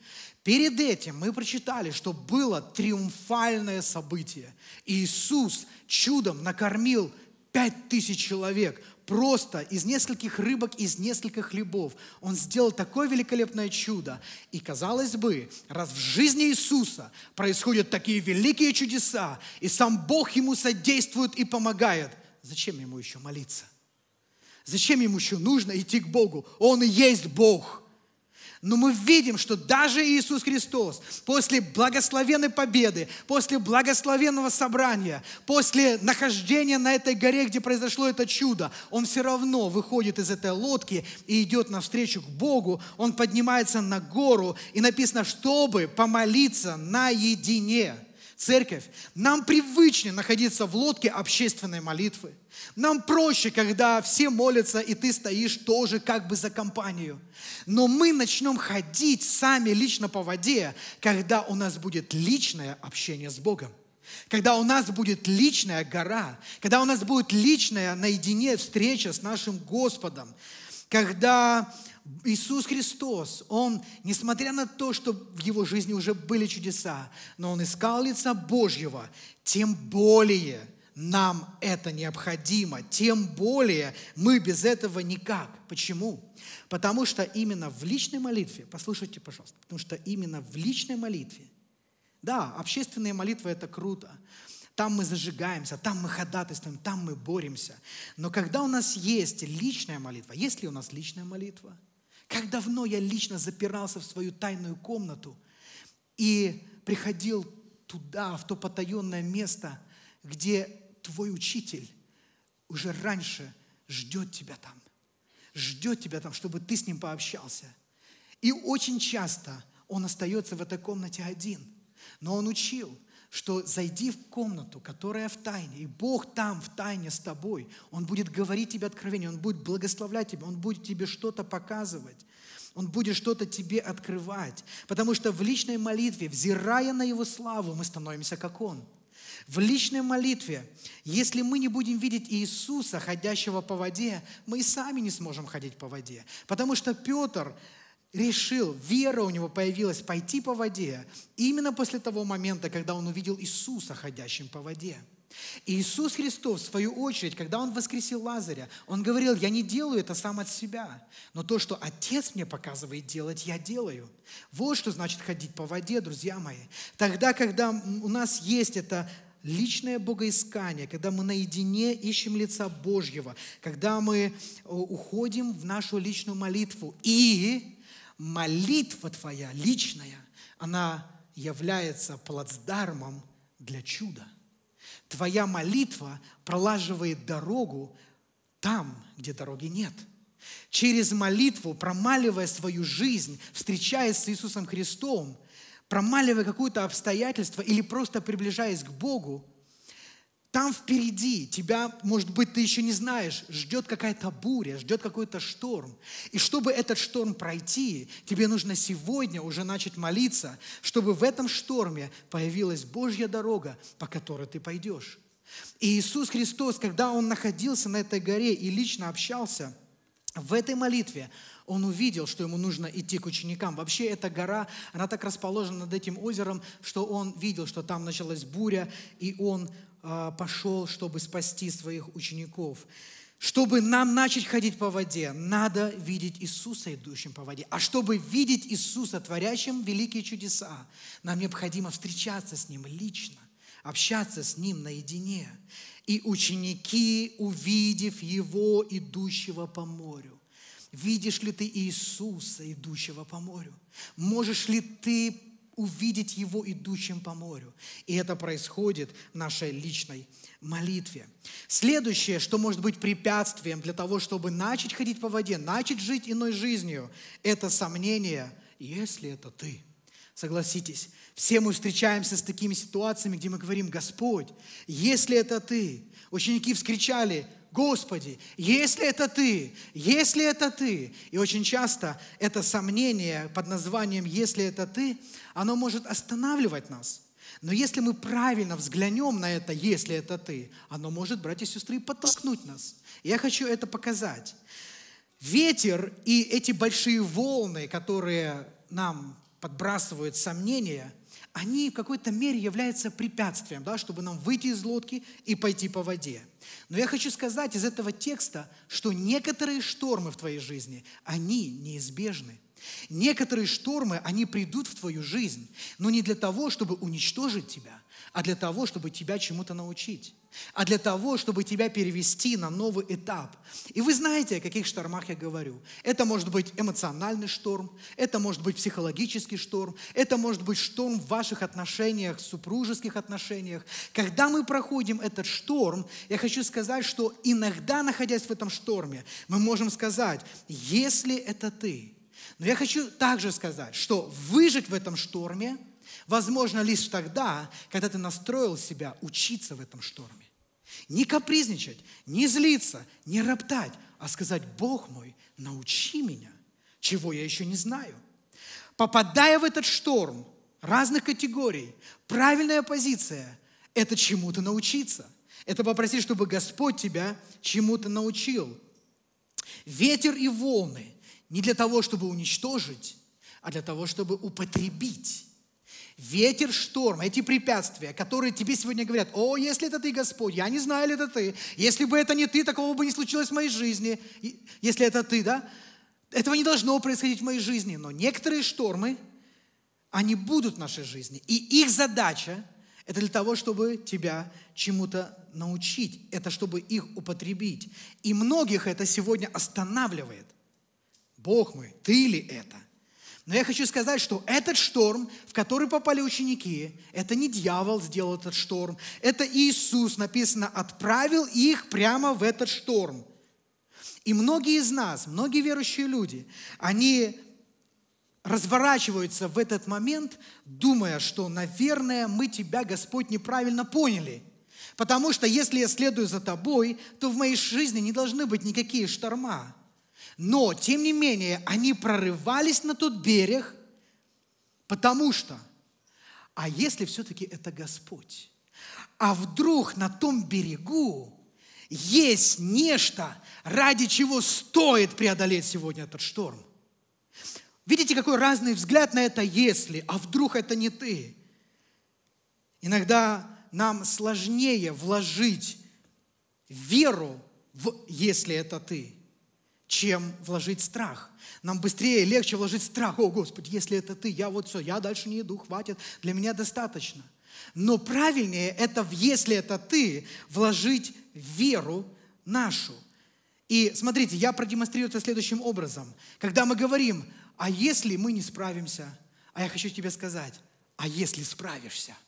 Перед этим мы прочитали, что было триумфальное событие. Иисус чудом накормил пять тысяч человек просто из нескольких рыбок, из нескольких хлебов. Он сделал такое великолепное чудо. И казалось бы, раз в жизни Иисуса происходят такие великие чудеса, и сам Бог ему содействует и помогает, зачем ему еще молиться? Зачем ему еще нужно идти к Богу? Он и есть Бог. Но мы видим, что даже Иисус Христос после благословенной победы, после благословенного собрания, после нахождения на этой горе, где произошло это чудо, Он все равно выходит из этой лодки и идет навстречу к Богу. Он поднимается на гору, и написано, чтобы помолиться наедине – Церковь, нам привычнее находиться в лодке общественной молитвы. Нам проще, когда все молятся, и ты стоишь тоже как бы за компанию. Но мы начнем ходить сами лично по воде, когда у нас будет личное общение с Богом. Когда у нас будет личная гора, когда у нас будет личная наедине встреча с нашим Господом, когда Иисус Христос, Он, несмотря на то, что в Его жизни уже были чудеса, но Он искал лица Божьего, тем более нам это необходимо, тем более мы без этого никак. Почему? Потому что именно в личной молитве, послушайте, пожалуйста, потому что именно в личной молитве, да, общественные молитвы – это круто, там мы зажигаемся, там мы ходатайствуем, там мы боремся. Но когда у нас есть личная молитва, есть ли у нас личная молитва? Как давно я лично запирался в свою тайную комнату и приходил туда, в то потаенное место, где твой учитель уже раньше ждет тебя там, ждет тебя там, чтобы ты с ним пообщался. И очень часто он остается в этой комнате один, но он учил – что зайди в комнату, которая в тайне, и Бог там в тайне с тобой. Он будет говорить тебе откровение, Он будет благословлять тебя, Он будет тебе что-то показывать. Он будет что-то тебе открывать. Потому что в личной молитве, взирая на Его славу, мы становимся как Он. В личной молитве, если мы не будем видеть Иисуса, ходящего по воде, мы и сами не сможем ходить по воде. Потому что Петр, решил, вера у него появилась пойти по воде именно после того момента, когда он увидел Иисуса ходящим по воде. И Иисус Христос, в свою очередь, когда Он воскресил Лазаря, Он говорил, я не делаю это сам от себя, но то, что Отец мне показывает делать, я делаю. Вот что значит ходить по воде, друзья мои. Тогда, когда у нас есть это личное богоискание, когда мы наедине ищем лица Божьего, когда мы э, уходим в нашу личную молитву и молитва твоя личная, она является плацдармом для чуда. Твоя молитва пролаживает дорогу там, где дороги нет. Через молитву, промаливая свою жизнь, встречаясь с Иисусом Христом, промаливая какое-то обстоятельство или просто приближаясь к Богу – там впереди тебя, может быть, ты еще не знаешь, ждет какая-то буря, ждет какой-то шторм. И чтобы этот шторм пройти, тебе нужно сегодня уже начать молиться, чтобы в этом шторме появилась Божья дорога, по которой ты пойдешь. И Иисус Христос, когда Он находился на этой горе и лично общался, в этой молитве он увидел, что ему нужно идти к ученикам. Вообще эта гора, она так расположена над этим озером, что он видел, что там началась буря, и он а, пошел, чтобы спасти своих учеников. Чтобы нам начать ходить по воде, надо видеть Иисуса, идущим по воде. А чтобы видеть Иисуса, творящим великие чудеса, нам необходимо встречаться с Ним лично, общаться с Ним наедине. И ученики, увидев Его, идущего по морю, Видишь ли ты Иисуса, идущего по морю? Можешь ли ты увидеть Его идущим по морю. И это происходит в нашей личной молитве. Следующее, что может быть препятствием для того, чтобы начать ходить по воде, начать жить иной жизнью, это сомнение, если это ты. Согласитесь, все мы встречаемся с такими ситуациями, где мы говорим, Господь, если это ты. Ученики вскричали, Господи, если это Ты, если это Ты. И очень часто это сомнение под названием «если это Ты», оно может останавливать нас. Но если мы правильно взглянем на это, если это Ты, оно может, братья и сестры, подтолкнуть нас. Я хочу это показать. Ветер и эти большие волны, которые нам подбрасывают сомнения, они в какой-то мере являются препятствием, да, чтобы нам выйти из лодки и пойти по воде. Но я хочу сказать из этого текста, что некоторые штормы в твоей жизни, они неизбежны – Некоторые штормы, они придут в твою жизнь, но не для того, чтобы уничтожить тебя, а для того, чтобы тебя чему-то научить, а для того, чтобы тебя перевести на новый этап. И вы знаете, о каких штормах я говорю. Это может быть эмоциональный шторм, это может быть психологический шторм, это может быть шторм в ваших отношениях, супружеских отношениях. Когда мы проходим этот шторм, я хочу сказать, что иногда, находясь в этом шторме, мы можем сказать, если это ты, но я хочу также сказать, что выжить в этом шторме возможно лишь тогда, когда ты настроил себя учиться в этом шторме. Не капризничать, не злиться, не роптать, а сказать, Бог мой, научи меня, чего я еще не знаю. Попадая в этот шторм разных категорий, правильная позиция – это чему-то научиться. Это попросить, чтобы Господь тебя чему-то научил. Ветер и волны – не для того, чтобы уничтожить, а для того, чтобы употребить. Ветер, шторм, эти препятствия, которые тебе сегодня говорят, о, если это ты, Господь, я не знаю, ли это ты, если бы это не ты, такого бы не случилось в моей жизни, если это ты, да? Этого не должно происходить в моей жизни, но некоторые штормы, они будут в нашей жизни, и их задача – это для того, чтобы тебя чему-то научить, это чтобы их употребить. И многих это сегодня останавливает. Бог мой, ты ли это? Но я хочу сказать, что этот шторм, в который попали ученики, это не дьявол сделал этот шторм, это Иисус, написано, отправил их прямо в этот шторм. И многие из нас, многие верующие люди, они разворачиваются в этот момент, думая, что, наверное, мы тебя, Господь, неправильно поняли. Потому что если я следую за тобой, то в моей жизни не должны быть никакие шторма. Но, тем не менее, они прорывались на тот берег, потому что, а если все-таки это Господь? А вдруг на том берегу есть нечто, ради чего стоит преодолеть сегодня этот шторм? Видите, какой разный взгляд на это «если», а вдруг это не ты? Иногда нам сложнее вложить веру в «если это ты», чем вложить страх. Нам быстрее, и легче вложить страх. О, Господи, если это Ты, я вот все, я дальше не иду, хватит, для меня достаточно. Но правильнее это, если это Ты, вложить веру нашу. И смотрите, я продемонстрирую это следующим образом. Когда мы говорим, а если мы не справимся, а я хочу тебе сказать, а если справишься –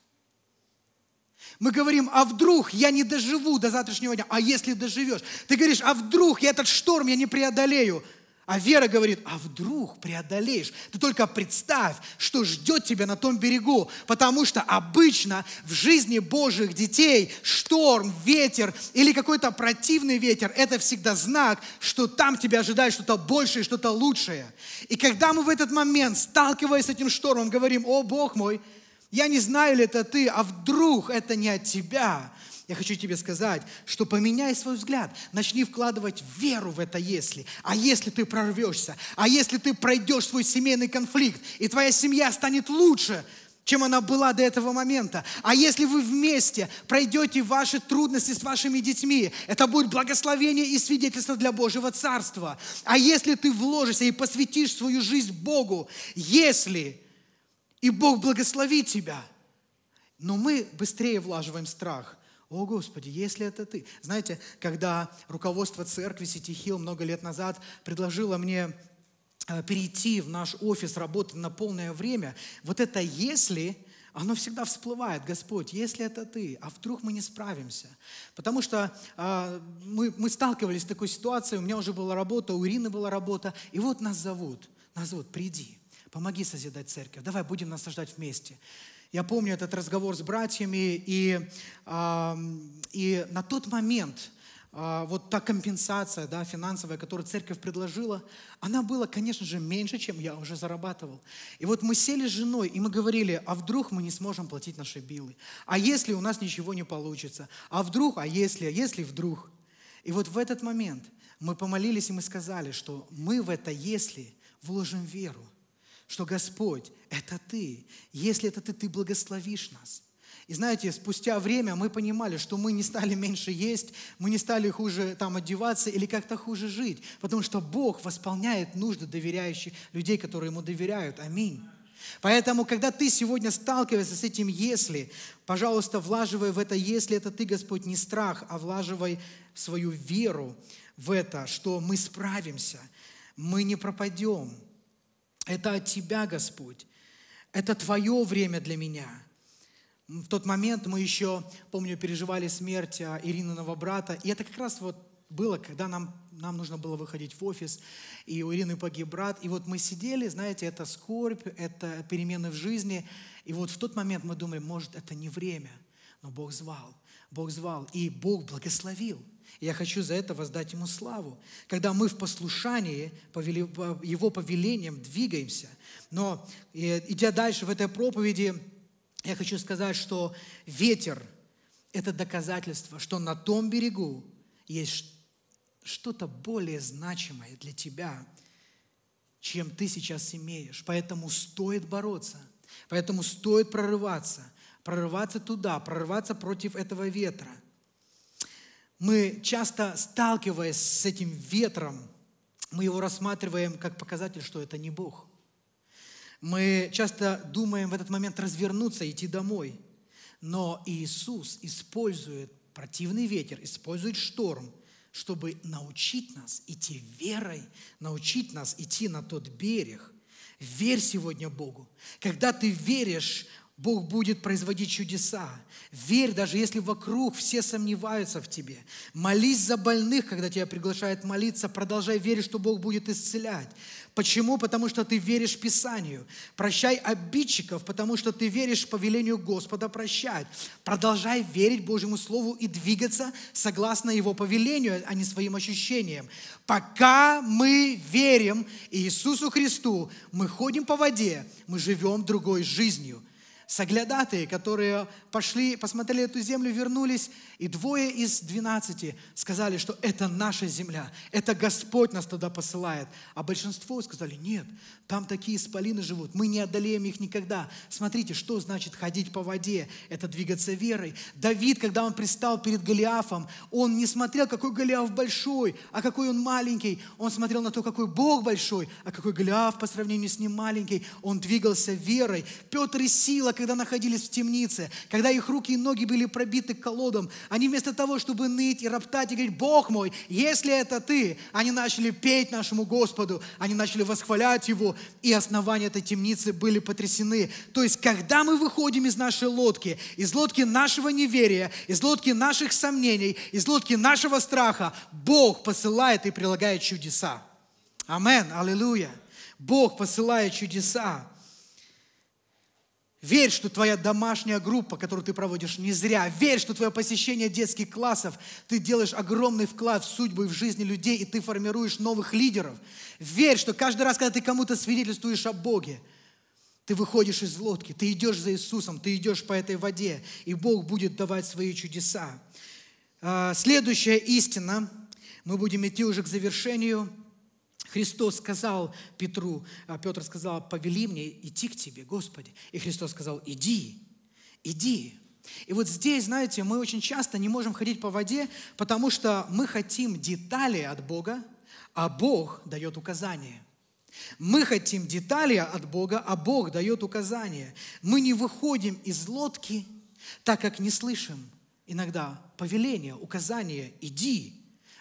мы говорим, а вдруг я не доживу до завтрашнего дня, а если доживешь? Ты говоришь, а вдруг я этот шторм я не преодолею? А вера говорит, а вдруг преодолеешь? Ты только представь, что ждет тебя на том берегу, потому что обычно в жизни Божьих детей шторм, ветер или какой-то противный ветер – это всегда знак, что там тебя ожидает что-то большее, что-то лучшее. И когда мы в этот момент, сталкиваясь с этим штормом, говорим, о, Бог мой – я не знаю, ли это ты, а вдруг это не от тебя. Я хочу тебе сказать, что поменяй свой взгляд, начни вкладывать веру в это если. А если ты прорвешься, а если ты пройдешь свой семейный конфликт, и твоя семья станет лучше, чем она была до этого момента. А если вы вместе пройдете ваши трудности с вашими детьми, это будет благословение и свидетельство для Божьего Царства. А если ты вложишься и посвятишь свою жизнь Богу, если и Бог благословит тебя. Но мы быстрее влаживаем страх. О, Господи, если это Ты. Знаете, когда руководство церкви Сити Хилл много лет назад предложило мне э, перейти в наш офис работать на полное время, вот это «если» оно всегда всплывает, Господь, если это Ты, а вдруг мы не справимся? Потому что э, мы, мы сталкивались с такой ситуацией, у меня уже была работа, у Ирины была работа, и вот нас зовут, нас зовут, приди. Помоги созидать церковь. Давай будем насаждать вместе. Я помню этот разговор с братьями, и, э, и на тот момент э, вот та компенсация да, финансовая, которую церковь предложила, она была, конечно же, меньше, чем я уже зарабатывал. И вот мы сели с женой, и мы говорили, а вдруг мы не сможем платить наши билы? А если у нас ничего не получится? А вдруг, а если, а если вдруг? И вот в этот момент мы помолились, и мы сказали, что мы в это «если» вложим веру что Господь – это Ты. Если это Ты, Ты благословишь нас. И знаете, спустя время мы понимали, что мы не стали меньше есть, мы не стали хуже там одеваться или как-то хуже жить, потому что Бог восполняет нужды доверяющих людей, которые Ему доверяют. Аминь. Поэтому, когда ты сегодня сталкиваешься с этим «если», пожалуйста, влаживай в это «если» это ты, Господь, не страх, а влаживай свою веру в это, что мы справимся, мы не пропадем – это от Тебя, Господь. Это Твое время для меня. В тот момент мы еще, помню, переживали смерть а, Ирины Новобрата. И это как раз вот было, когда нам, нам нужно было выходить в офис, и у Ирины погиб брат. И вот мы сидели, знаете, это скорбь, это перемены в жизни. И вот в тот момент мы думали, может, это не время. Но Бог звал, Бог звал, и Бог благословил. И я хочу за это воздать Ему славу. Когда мы в послушании Его повелением двигаемся. Но идя дальше в этой проповеди, я хочу сказать, что ветер – это доказательство, что на том берегу есть что-то более значимое для тебя, чем ты сейчас имеешь. Поэтому стоит бороться, поэтому стоит прорываться, прорываться туда, прорываться против этого ветра – мы часто сталкиваясь с этим ветром, мы его рассматриваем как показатель, что это не Бог. Мы часто думаем в этот момент развернуться, идти домой. Но Иисус использует противный ветер, использует шторм, чтобы научить нас идти верой, научить нас идти на тот берег. Верь сегодня Богу. Когда ты веришь Бог будет производить чудеса. Верь, даже если вокруг все сомневаются в тебе. Молись за больных, когда тебя приглашают молиться. Продолжай верить, что Бог будет исцелять. Почему? Потому что ты веришь Писанию. Прощай обидчиков, потому что ты веришь повелению Господа прощать. Продолжай верить Божьему Слову и двигаться согласно Его повелению, а не своим ощущениям. Пока мы верим Иисусу Христу, мы ходим по воде, мы живем другой жизнью – соглядатые, которые пошли, посмотрели эту землю, вернулись, и двое из двенадцати сказали, что это наша земля, это Господь нас туда посылает. А большинство сказали, нет, там такие исполины живут, мы не одолеем их никогда. Смотрите, что значит ходить по воде, это двигаться верой. Давид, когда он пристал перед Голиафом, он не смотрел, какой Голиаф большой, а какой он маленький. Он смотрел на то, какой Бог большой, а какой Голиаф по сравнению с ним маленький. Он двигался верой. Петр и Сила, когда находились в темнице, когда их руки и ноги были пробиты колодом, они вместо того, чтобы ныть и роптать и говорить, Бог мой, если это ты, они начали петь нашему Господу, они начали восхвалять Его, и основания этой темницы были потрясены. То есть, когда мы выходим из нашей лодки, из лодки нашего неверия, из лодки наших сомнений, из лодки нашего страха, Бог посылает и прилагает чудеса. Амен, аллилуйя. Бог посылает чудеса. Верь, что твоя домашняя группа, которую ты проводишь, не зря. Верь, что твое посещение детских классов, ты делаешь огромный вклад в судьбу и в жизни людей, и ты формируешь новых лидеров. Верь, что каждый раз, когда ты кому-то свидетельствуешь о Боге, ты выходишь из лодки, ты идешь за Иисусом, ты идешь по этой воде, и Бог будет давать свои чудеса. А, следующая истина, мы будем идти уже к завершению – Христос сказал Петру, а Петр сказал, повели мне идти к тебе, Господи. И Христос сказал, иди, иди. И вот здесь, знаете, мы очень часто не можем ходить по воде, потому что мы хотим детали от Бога, а Бог дает указания. Мы хотим детали от Бога, а Бог дает указания. Мы не выходим из лодки, так как не слышим иногда повеления, указания «иди».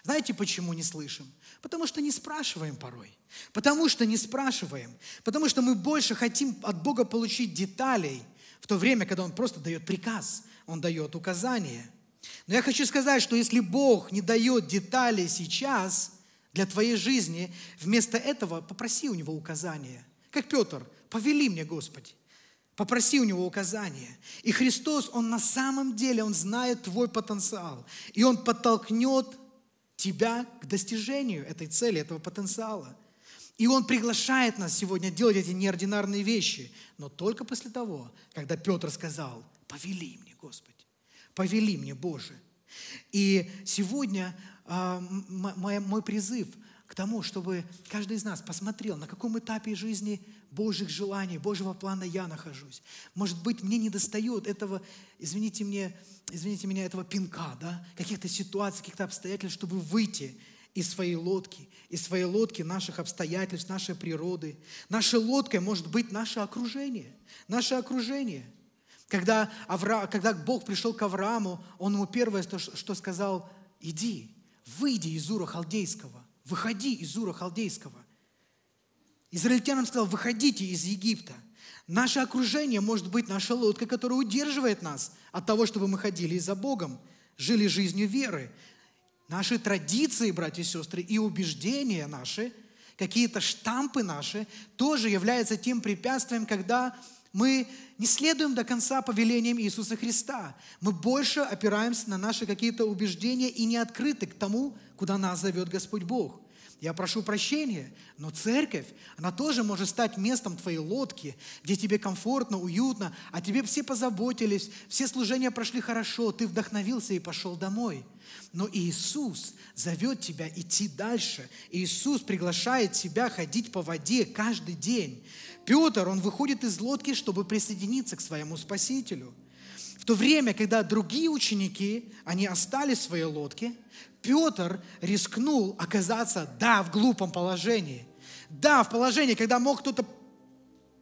Знаете, почему не слышим? Потому что не спрашиваем порой. Потому что не спрашиваем. Потому что мы больше хотим от Бога получить деталей, в то время, когда Он просто дает приказ, Он дает указание. Но я хочу сказать, что если Бог не дает деталей сейчас для твоей жизни, вместо этого попроси у Него указания. Как Петр, повели мне, Господи. Попроси у него указания. И Христос, Он на самом деле, Он знает твой потенциал. И Он подтолкнет тебя к достижению этой цели, этого потенциала. И Он приглашает нас сегодня делать эти неординарные вещи, но только после того, когда Петр сказал, повели мне, Господь, повели мне, Боже. И сегодня э, а, мой, мой призыв – к тому, чтобы каждый из нас посмотрел, на каком этапе жизни Божьих желаний, Божьего плана я нахожусь. Может быть, мне не достает этого, извините, мне, извините меня, этого пинка, да? каких-то ситуаций, каких-то обстоятельств, чтобы выйти из своей лодки, из своей лодки наших обстоятельств, нашей природы. Нашей лодкой может быть наше окружение, наше окружение. Когда, Авра... Когда Бог пришел к Аврааму, он ему первое, что, что сказал, иди, выйди из Ура Халдейского выходи из Ура Халдейского. Израильтянам сказал, выходите из Египта. Наше окружение может быть наша лодка, которая удерживает нас от того, чтобы мы ходили за Богом, жили жизнью веры. Наши традиции, братья и сестры, и убеждения наши, какие-то штампы наши тоже являются тем препятствием, когда мы не следуем до конца повелениям Иисуса Христа. Мы больше опираемся на наши какие-то убеждения и не открыты к тому, куда нас зовет Господь Бог. Я прошу прощения, но церковь, она тоже может стать местом твоей лодки, где тебе комфортно, уютно, а тебе все позаботились, все служения прошли хорошо, ты вдохновился и пошел домой. Но Иисус зовет тебя идти дальше. Иисус приглашает тебя ходить по воде каждый день. Петр, он выходит из лодки, чтобы присоединиться к своему Спасителю. В то время, когда другие ученики, они остались в своей лодке, Петр рискнул оказаться, да, в глупом положении. Да, в положении, когда мог кто-то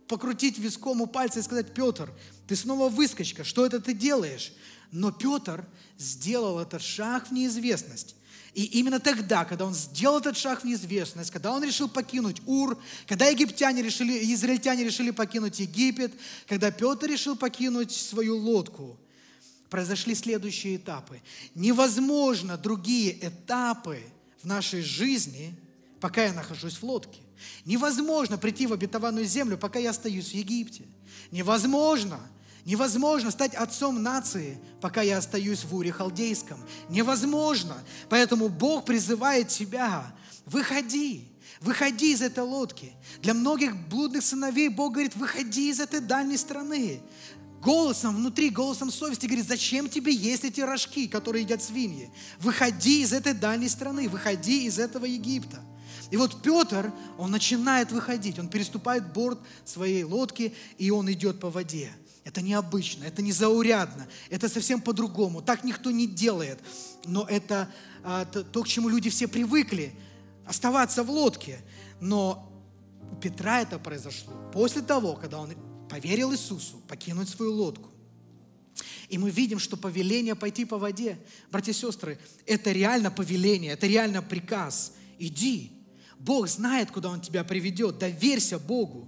покрутить виском у пальца и сказать, Петр, ты снова выскочка, что это ты делаешь? Но Петр сделал этот шаг в неизвестность. И именно тогда, когда он сделал этот шаг в неизвестность, когда он решил покинуть Ур, когда египтяне решили, израильтяне решили покинуть Египет, когда Петр решил покинуть свою лодку, произошли следующие этапы. Невозможно другие этапы в нашей жизни, пока я нахожусь в лодке. Невозможно прийти в обетованную землю, пока я остаюсь в Египте. Невозможно – Невозможно стать отцом нации, пока я остаюсь в Уре Халдейском. Невозможно. Поэтому Бог призывает тебя, выходи, выходи из этой лодки. Для многих блудных сыновей Бог говорит, выходи из этой дальней страны. Голосом внутри, голосом совести говорит, зачем тебе есть эти рожки, которые едят свиньи? Выходи из этой дальней страны, выходи из этого Египта. И вот Петр, он начинает выходить, он переступает борт своей лодки, и он идет по воде. Это необычно, это незаурядно, это совсем по-другому. Так никто не делает. Но это а, то, к чему люди все привыкли. Оставаться в лодке. Но у Петра это произошло после того, когда он поверил Иисусу покинуть свою лодку. И мы видим, что повеление пойти по воде, братья и сестры, это реально повеление, это реально приказ. Иди. Бог знает, куда Он тебя приведет. Доверься Богу.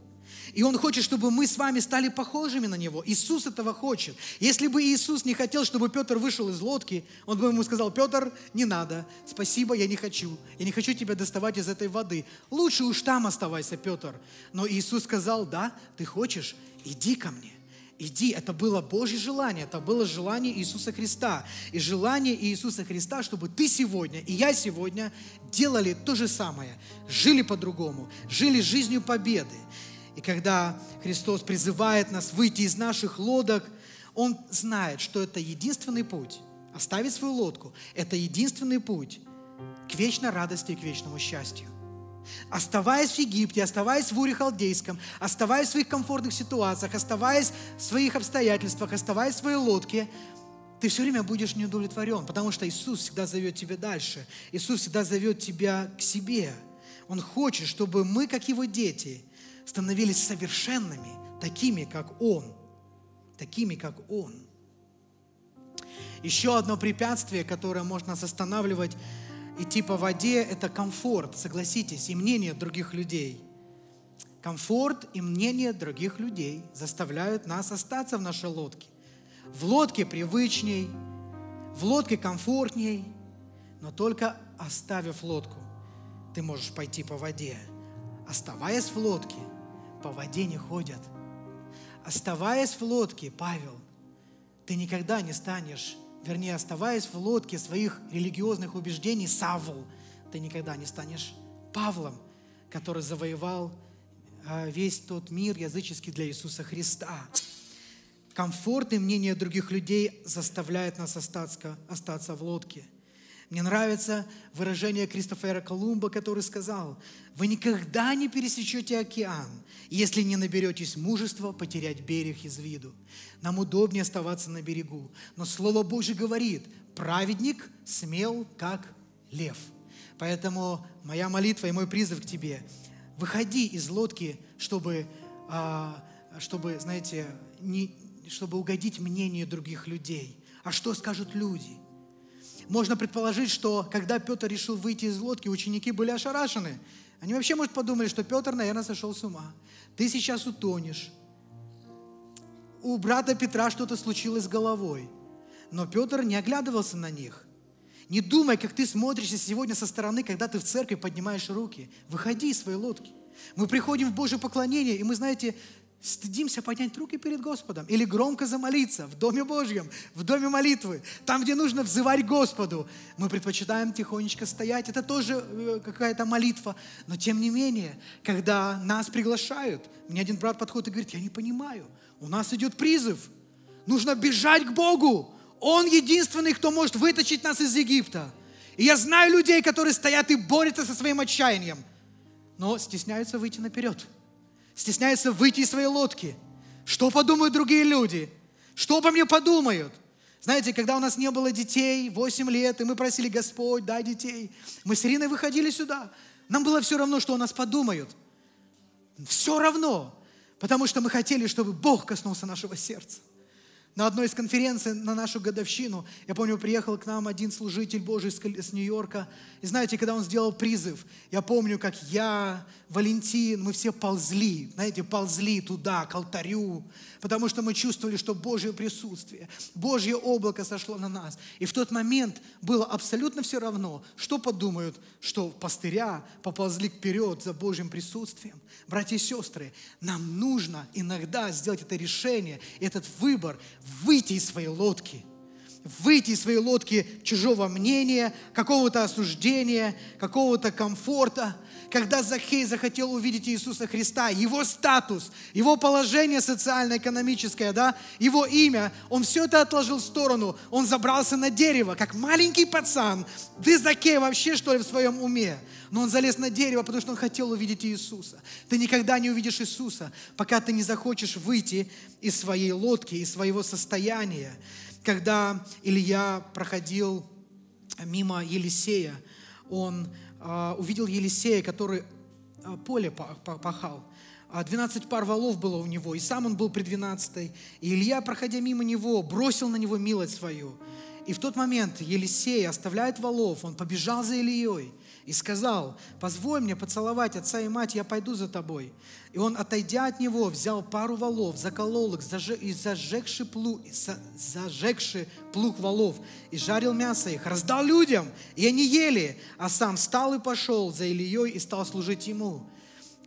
И Он хочет, чтобы мы с вами стали похожими на Него. Иисус этого хочет. Если бы Иисус не хотел, чтобы Петр вышел из лодки, Он бы ему сказал, Петр, не надо, спасибо, я не хочу. Я не хочу тебя доставать из этой воды. Лучше уж там оставайся, Петр. Но Иисус сказал, да, ты хочешь, иди ко мне. Иди, это было Божье желание, это было желание Иисуса Христа. И желание Иисуса Христа, чтобы ты сегодня и я сегодня делали то же самое, жили по-другому, жили жизнью победы. И когда Христос призывает нас выйти из наших лодок, Он знает, что это единственный путь. Оставить свою лодку – это единственный путь к вечной радости и к вечному счастью. Оставаясь в Египте, оставаясь в Уре Халдейском, оставаясь в своих комфортных ситуациях, оставаясь в своих обстоятельствах, оставаясь в своей лодке, ты все время будешь неудовлетворен, потому что Иисус всегда зовет тебя дальше. Иисус всегда зовет тебя к себе. Он хочет, чтобы мы, как Его дети – становились совершенными, такими, как Он. Такими, как Он. Еще одно препятствие, которое можно нас останавливать, идти типа по воде, это комфорт, согласитесь, и мнение других людей. Комфорт и мнение других людей заставляют нас остаться в нашей лодке. В лодке привычней, в лодке комфортней, но только оставив лодку, ты можешь пойти по воде. Оставаясь в лодке, по воде не ходят. Оставаясь в лодке, Павел, ты никогда не станешь, вернее, оставаясь в лодке своих религиозных убеждений, Савл, ты никогда не станешь Павлом, который завоевал а, весь тот мир языческий для Иисуса Христа. Комфорт и мнение других людей заставляет нас остаться, остаться в лодке – мне нравится выражение Кристофера Колумба, который сказал, «Вы никогда не пересечете океан, если не наберетесь мужества потерять берег из виду. Нам удобнее оставаться на берегу, но Слово Божье говорит, праведник смел, как лев». Поэтому моя молитва и мой призыв к тебе – выходи из лодки, чтобы, а, чтобы знаете, не, чтобы угодить мнению других людей. А что скажут люди – можно предположить, что когда Петр решил выйти из лодки, ученики были ошарашены. Они вообще, может, подумали, что Петр, наверное, сошел с ума. Ты сейчас утонешь. У брата Петра что-то случилось с головой. Но Петр не оглядывался на них. Не думай, как ты смотришься сегодня со стороны, когда ты в церкви поднимаешь руки. Выходи из своей лодки. Мы приходим в Божье поклонение, и мы, знаете, Стыдимся поднять руки перед Господом или громко замолиться в Доме Божьем, в Доме молитвы, там, где нужно взывать Господу. Мы предпочитаем тихонечко стоять, это тоже э, какая-то молитва. Но тем не менее, когда нас приглашают, мне один брат подходит и говорит, я не понимаю, у нас идет призыв, нужно бежать к Богу. Он единственный, кто может вытащить нас из Египта. И я знаю людей, которые стоят и борются со своим отчаянием, но стесняются выйти наперед – стесняется выйти из своей лодки. Что подумают другие люди? Что обо мне подумают? Знаете, когда у нас не было детей, 8 лет, и мы просили, Господь, дай детей, мы с Ириной выходили сюда. Нам было все равно, что о нас подумают. Все равно, потому что мы хотели, чтобы Бог коснулся нашего сердца. На одной из конференций на нашу годовщину, я помню, приехал к нам один служитель Божий с Нью-Йорка. И знаете, когда он сделал призыв, я помню, как я, Валентин, мы все ползли, знаете, ползли туда, к алтарю, потому что мы чувствовали, что Божье присутствие, Божье облако сошло на нас. И в тот момент было абсолютно все равно, что подумают, что пастыря поползли вперед за Божьим присутствием. Братья и сестры, нам нужно иногда сделать это решение, этот выбор, выйти из своей лодки – выйти из своей лодки чужого мнения, какого-то осуждения, какого-то комфорта когда Захей захотел увидеть Иисуса Христа, его статус, его положение социально-экономическое, да, его имя, он все это отложил в сторону. Он забрался на дерево, как маленький пацан. Ты, Захей, вообще что ли в своем уме? Но он залез на дерево, потому что он хотел увидеть Иисуса. Ты никогда не увидишь Иисуса, пока ты не захочешь выйти из своей лодки, из своего состояния. Когда Илья проходил мимо Елисея, он а, увидел Елисея, который а, поле пахал. 12 а, пар валов было у него, и сам он был при 12. И Илья, проходя мимо него, бросил на него милость свою – и в тот момент Елисей оставляет волов, он побежал за Ильей и сказал, «Позволь мне поцеловать отца и мать, я пойду за тобой». И он, отойдя от него, взял пару волов, заколол их заж... и зажегши, плу... зажегши плуг волов и жарил мясо их, раздал людям, и они ели, а сам встал и пошел за Ильей и стал служить ему.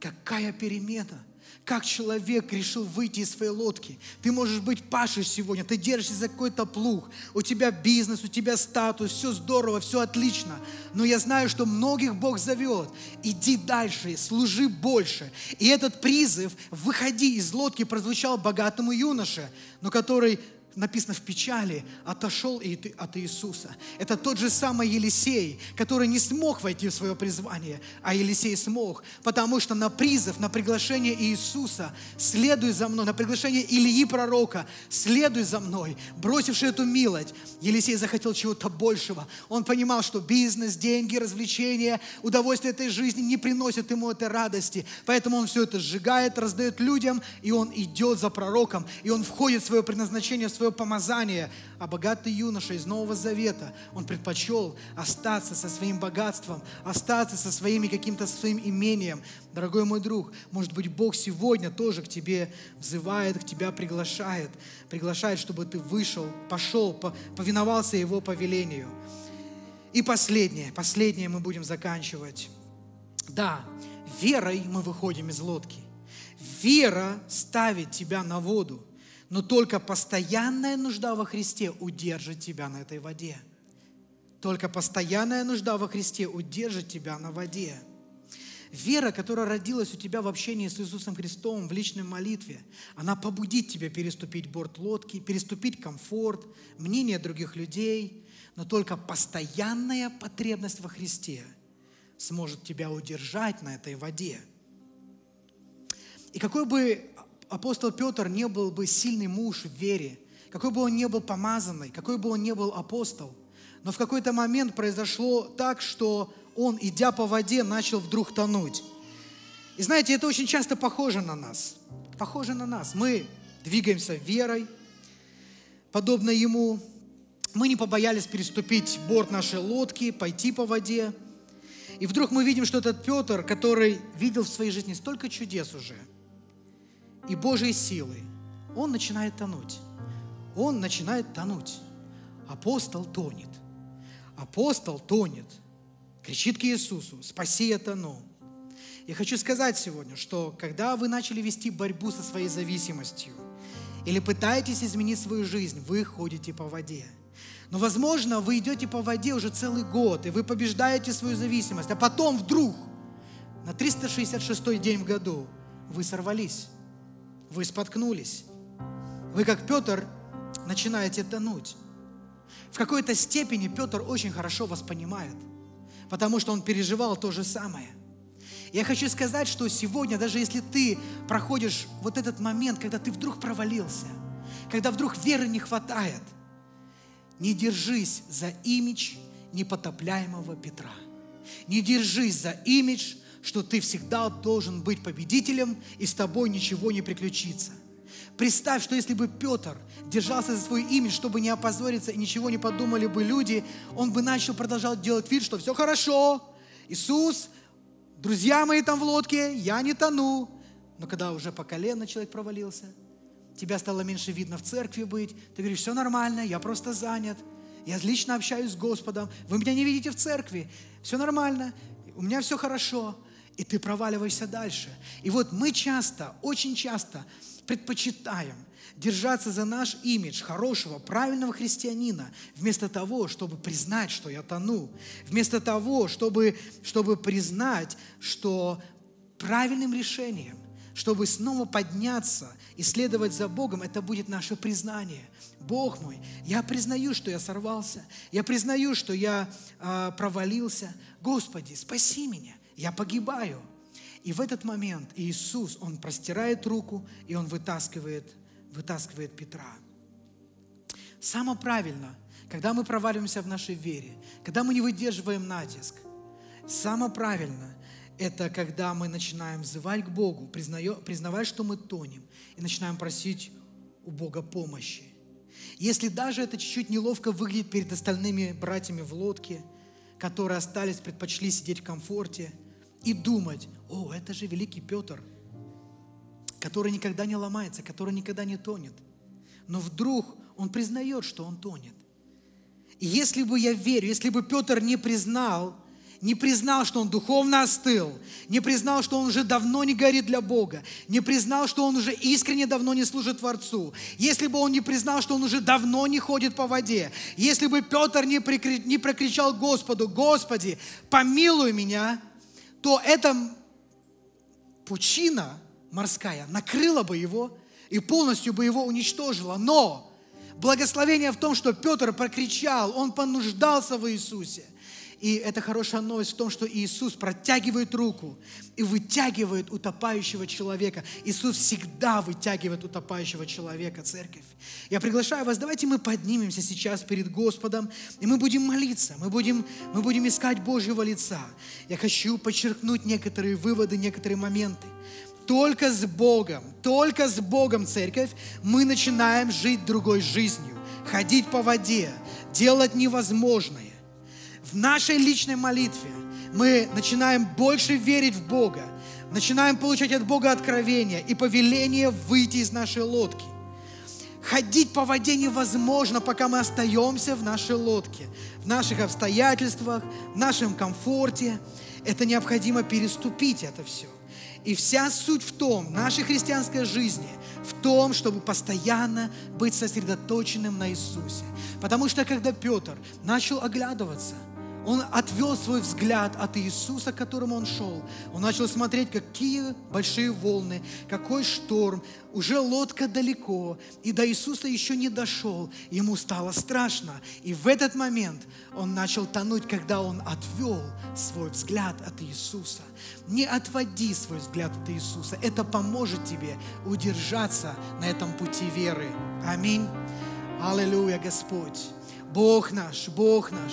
Какая перемена! – как человек решил выйти из своей лодки. Ты, можешь быть, Пашей сегодня, ты держишься за какой-то плуг, у тебя бизнес, у тебя статус, все здорово, все отлично. Но я знаю, что многих Бог зовет. Иди дальше, служи больше. И этот призыв «выходи из лодки» прозвучал богатому юноше, но который написано в печали, отошел от Иисуса. Это тот же самый Елисей, который не смог войти в свое призвание, а Елисей смог, потому что на призыв, на приглашение Иисуса, следуй за мной, на приглашение Ильи пророка, следуй за мной, бросивший эту милость, Елисей захотел чего-то большего. Он понимал, что бизнес, деньги, развлечения, удовольствие этой жизни не приносят ему этой радости, поэтому он все это сжигает, раздает людям, и он идет за пророком, и он входит в свое предназначение, в свое помазание, а богатый юноша из Нового Завета, он предпочел остаться со своим богатством, остаться со своими каким-то своим имением. Дорогой мой друг, может быть, Бог сегодня тоже к тебе взывает, к тебя приглашает, приглашает, чтобы ты вышел, пошел, повиновался Его повелению. И последнее, последнее мы будем заканчивать. Да, верой мы выходим из лодки. Вера ставит тебя на воду. Но только постоянная нужда во Христе удержит тебя на этой воде. Только постоянная нужда во Христе удержит тебя на воде. Вера, которая родилась у тебя в общении с Иисусом Христом в личной молитве, она побудит тебя переступить борт лодки, переступить комфорт, мнение других людей, но только постоянная потребность во Христе сможет тебя удержать на этой воде. И какой бы апостол Петр не был бы сильный муж в вере, какой бы он ни был помазанный, какой бы он ни был апостол, но в какой-то момент произошло так, что он, идя по воде, начал вдруг тонуть. И знаете, это очень часто похоже на нас. Похоже на нас. Мы двигаемся верой, подобно ему. Мы не побоялись переступить борт нашей лодки, пойти по воде. И вдруг мы видим, что этот Петр, который видел в своей жизни столько чудес уже – и Божьей силы, он начинает тонуть. Он начинает тонуть. Апостол тонет. Апостол тонет. Кричит к Иисусу, спаси, я тону. Я хочу сказать сегодня, что когда вы начали вести борьбу со своей зависимостью или пытаетесь изменить свою жизнь, вы ходите по воде. Но, возможно, вы идете по воде уже целый год, и вы побеждаете свою зависимость, а потом вдруг на 366 день в году вы сорвались вы споткнулись. Вы, как Петр, начинаете тонуть. В какой-то степени Петр очень хорошо вас понимает, потому что он переживал то же самое. Я хочу сказать, что сегодня, даже если ты проходишь вот этот момент, когда ты вдруг провалился, когда вдруг веры не хватает, не держись за имидж непотопляемого Петра. Не держись за имидж что ты всегда должен быть победителем, и с тобой ничего не приключится. Представь, что если бы Петр держался за свое имя, чтобы не опозориться и ничего не подумали бы люди, он бы начал продолжать делать вид, что все хорошо, Иисус, друзья мои там в лодке, я не тону. Но когда уже по колено человек провалился, тебя стало меньше видно в церкви быть, ты говоришь, все нормально, я просто занят, я лично общаюсь с Господом, вы меня не видите в церкви, все нормально, у меня все хорошо и ты проваливаешься дальше. И вот мы часто, очень часто предпочитаем держаться за наш имидж хорошего, правильного христианина, вместо того, чтобы признать, что я тону, вместо того, чтобы, чтобы признать, что правильным решением, чтобы снова подняться и следовать за Богом, это будет наше признание. Бог мой, я признаю, что я сорвался, я признаю, что я э, провалился. Господи, спаси меня я погибаю. И в этот момент Иисус, Он простирает руку, и Он вытаскивает, вытаскивает Петра. Само правильно, когда мы проваливаемся в нашей вере, когда мы не выдерживаем натиск, само правильно – это когда мы начинаем взывать к Богу, признавать, что мы тонем, и начинаем просить у Бога помощи. Если даже это чуть-чуть неловко выглядит перед остальными братьями в лодке, которые остались, предпочли сидеть в комфорте – и думать, о, это же великий Петр, который никогда не ломается, который никогда не тонет. Но вдруг он признает, что он тонет. И если бы я верю, если бы Петр не признал, не признал, что он духовно остыл, не признал, что он уже давно не горит для Бога, не признал, что он уже искренне давно не служит Творцу, если бы он не признал, что он уже давно не ходит по воде, если бы Петр не, прикри... не прокричал Господу, «Господи, помилуй меня», то эта пучина морская накрыла бы его и полностью бы его уничтожила. Но благословение в том, что Петр прокричал, он понуждался в Иисусе. И это хорошая новость в том, что Иисус протягивает руку и вытягивает утопающего человека. Иисус всегда вытягивает утопающего человека, церковь. Я приглашаю вас, давайте мы поднимемся сейчас перед Господом, и мы будем молиться, мы будем, мы будем искать Божьего лица. Я хочу подчеркнуть некоторые выводы, некоторые моменты. Только с Богом, только с Богом, церковь, мы начинаем жить другой жизнью, ходить по воде, делать невозможное в нашей личной молитве мы начинаем больше верить в Бога, начинаем получать от Бога откровения и повеление выйти из нашей лодки. Ходить по воде невозможно, пока мы остаемся в нашей лодке, в наших обстоятельствах, в нашем комфорте. Это необходимо переступить это все. И вся суть в том, в нашей христианской жизни, в том, чтобы постоянно быть сосредоточенным на Иисусе. Потому что когда Петр начал оглядываться – он отвел свой взгляд от Иисуса, к которому он шел. Он начал смотреть, какие большие волны, какой шторм. Уже лодка далеко, и до Иисуса еще не дошел. Ему стало страшно. И в этот момент он начал тонуть, когда он отвел свой взгляд от Иисуса. Не отводи свой взгляд от Иисуса. Это поможет тебе удержаться на этом пути веры. Аминь. Аллилуйя, Господь. Бог наш, Бог наш.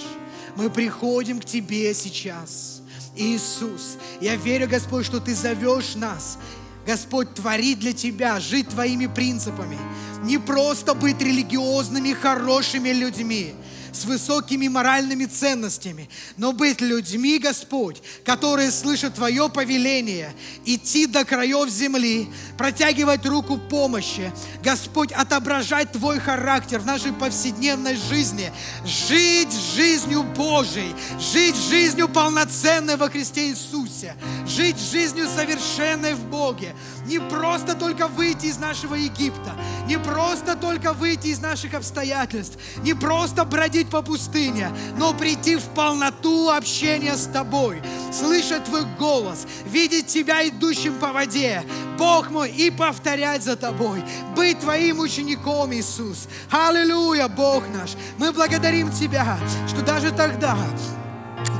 Мы приходим к Тебе сейчас. Иисус, я верю, Господь, что Ты зовешь нас, Господь, творить для Тебя, жить Твоими принципами. Не просто быть религиозными, хорошими людьми – с высокими моральными ценностями, но быть людьми, Господь, которые слышат Твое повеление, идти до краев земли, протягивать руку помощи, Господь, отображать Твой характер в нашей повседневной жизни, жить жизнью Божией, жить жизнью полноценной во Христе Иисусе, жить жизнью совершенной в Боге, не просто только выйти из нашего Египта, не просто только выйти из наших обстоятельств, не просто бродить по пустыне, но прийти в полноту общения с Тобой, слышать Твой голос, видеть Тебя идущим по воде, Бог мой, и повторять за Тобой, быть Твоим учеником, Иисус. Аллилуйя, Бог наш. Мы благодарим Тебя, что даже тогда,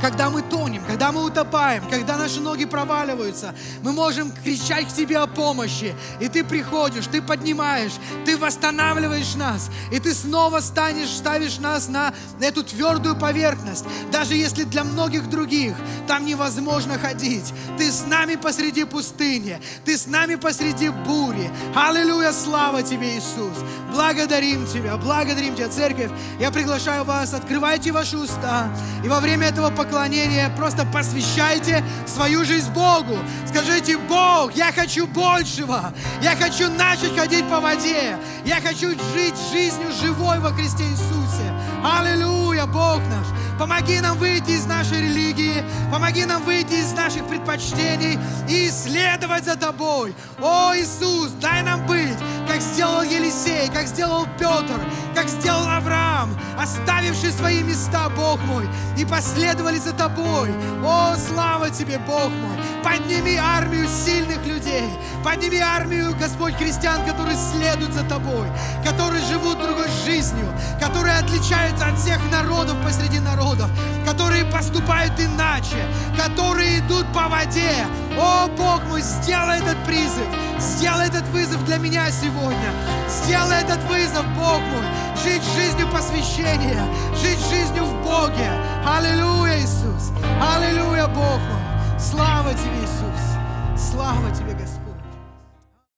когда мы тонем, когда мы утопаем, когда наши ноги проваливаются, мы можем кричать к Тебе о помощи. И Ты приходишь, Ты поднимаешь, Ты восстанавливаешь нас, и Ты снова станешь, ставишь нас на эту твердую поверхность. Даже если для многих других там невозможно ходить, Ты с нами посреди пустыни, Ты с нами посреди бури. Аллилуйя, слава Тебе, Иисус! Благодарим Тебя, благодарим Тебя, Церковь. Я приглашаю вас, открывайте ваши уста, и во время этого поколения поклонение, просто посвящайте свою жизнь Богу. Скажите, Бог, я хочу большего. Я хочу начать ходить по воде. Я хочу жить жизнью живой во Христе Иисусе. Аллилуйя, Бог наш. Помоги нам выйти из нашей религии. Помоги нам выйти из наших предпочтений и следовать за Тобой. О, Иисус, дай нам быть как сделал Елисей, как сделал Петр, как сделал Авраам, оставивший свои места, Бог мой, и последовали за Тобой. О, слава Тебе, Бог мой! Подними армию сильных людей, подними армию, Господь, крестьян, которые следуют за Тобой, которые живут другой жизнью, которые отличаются от всех народов посреди народов, которые поступают иначе, которые идут по воде. О, Бог мой, сделай этот призыв, сделай этот вызов для меня сегодня сегодня. Сделай этот вызов Богу. Жить жизнью посвящения. Жить жизнью в Боге. Аллилуйя, Иисус. Аллилуйя, Богу, Слава Тебе, Иисус. Слава Тебе, Господь.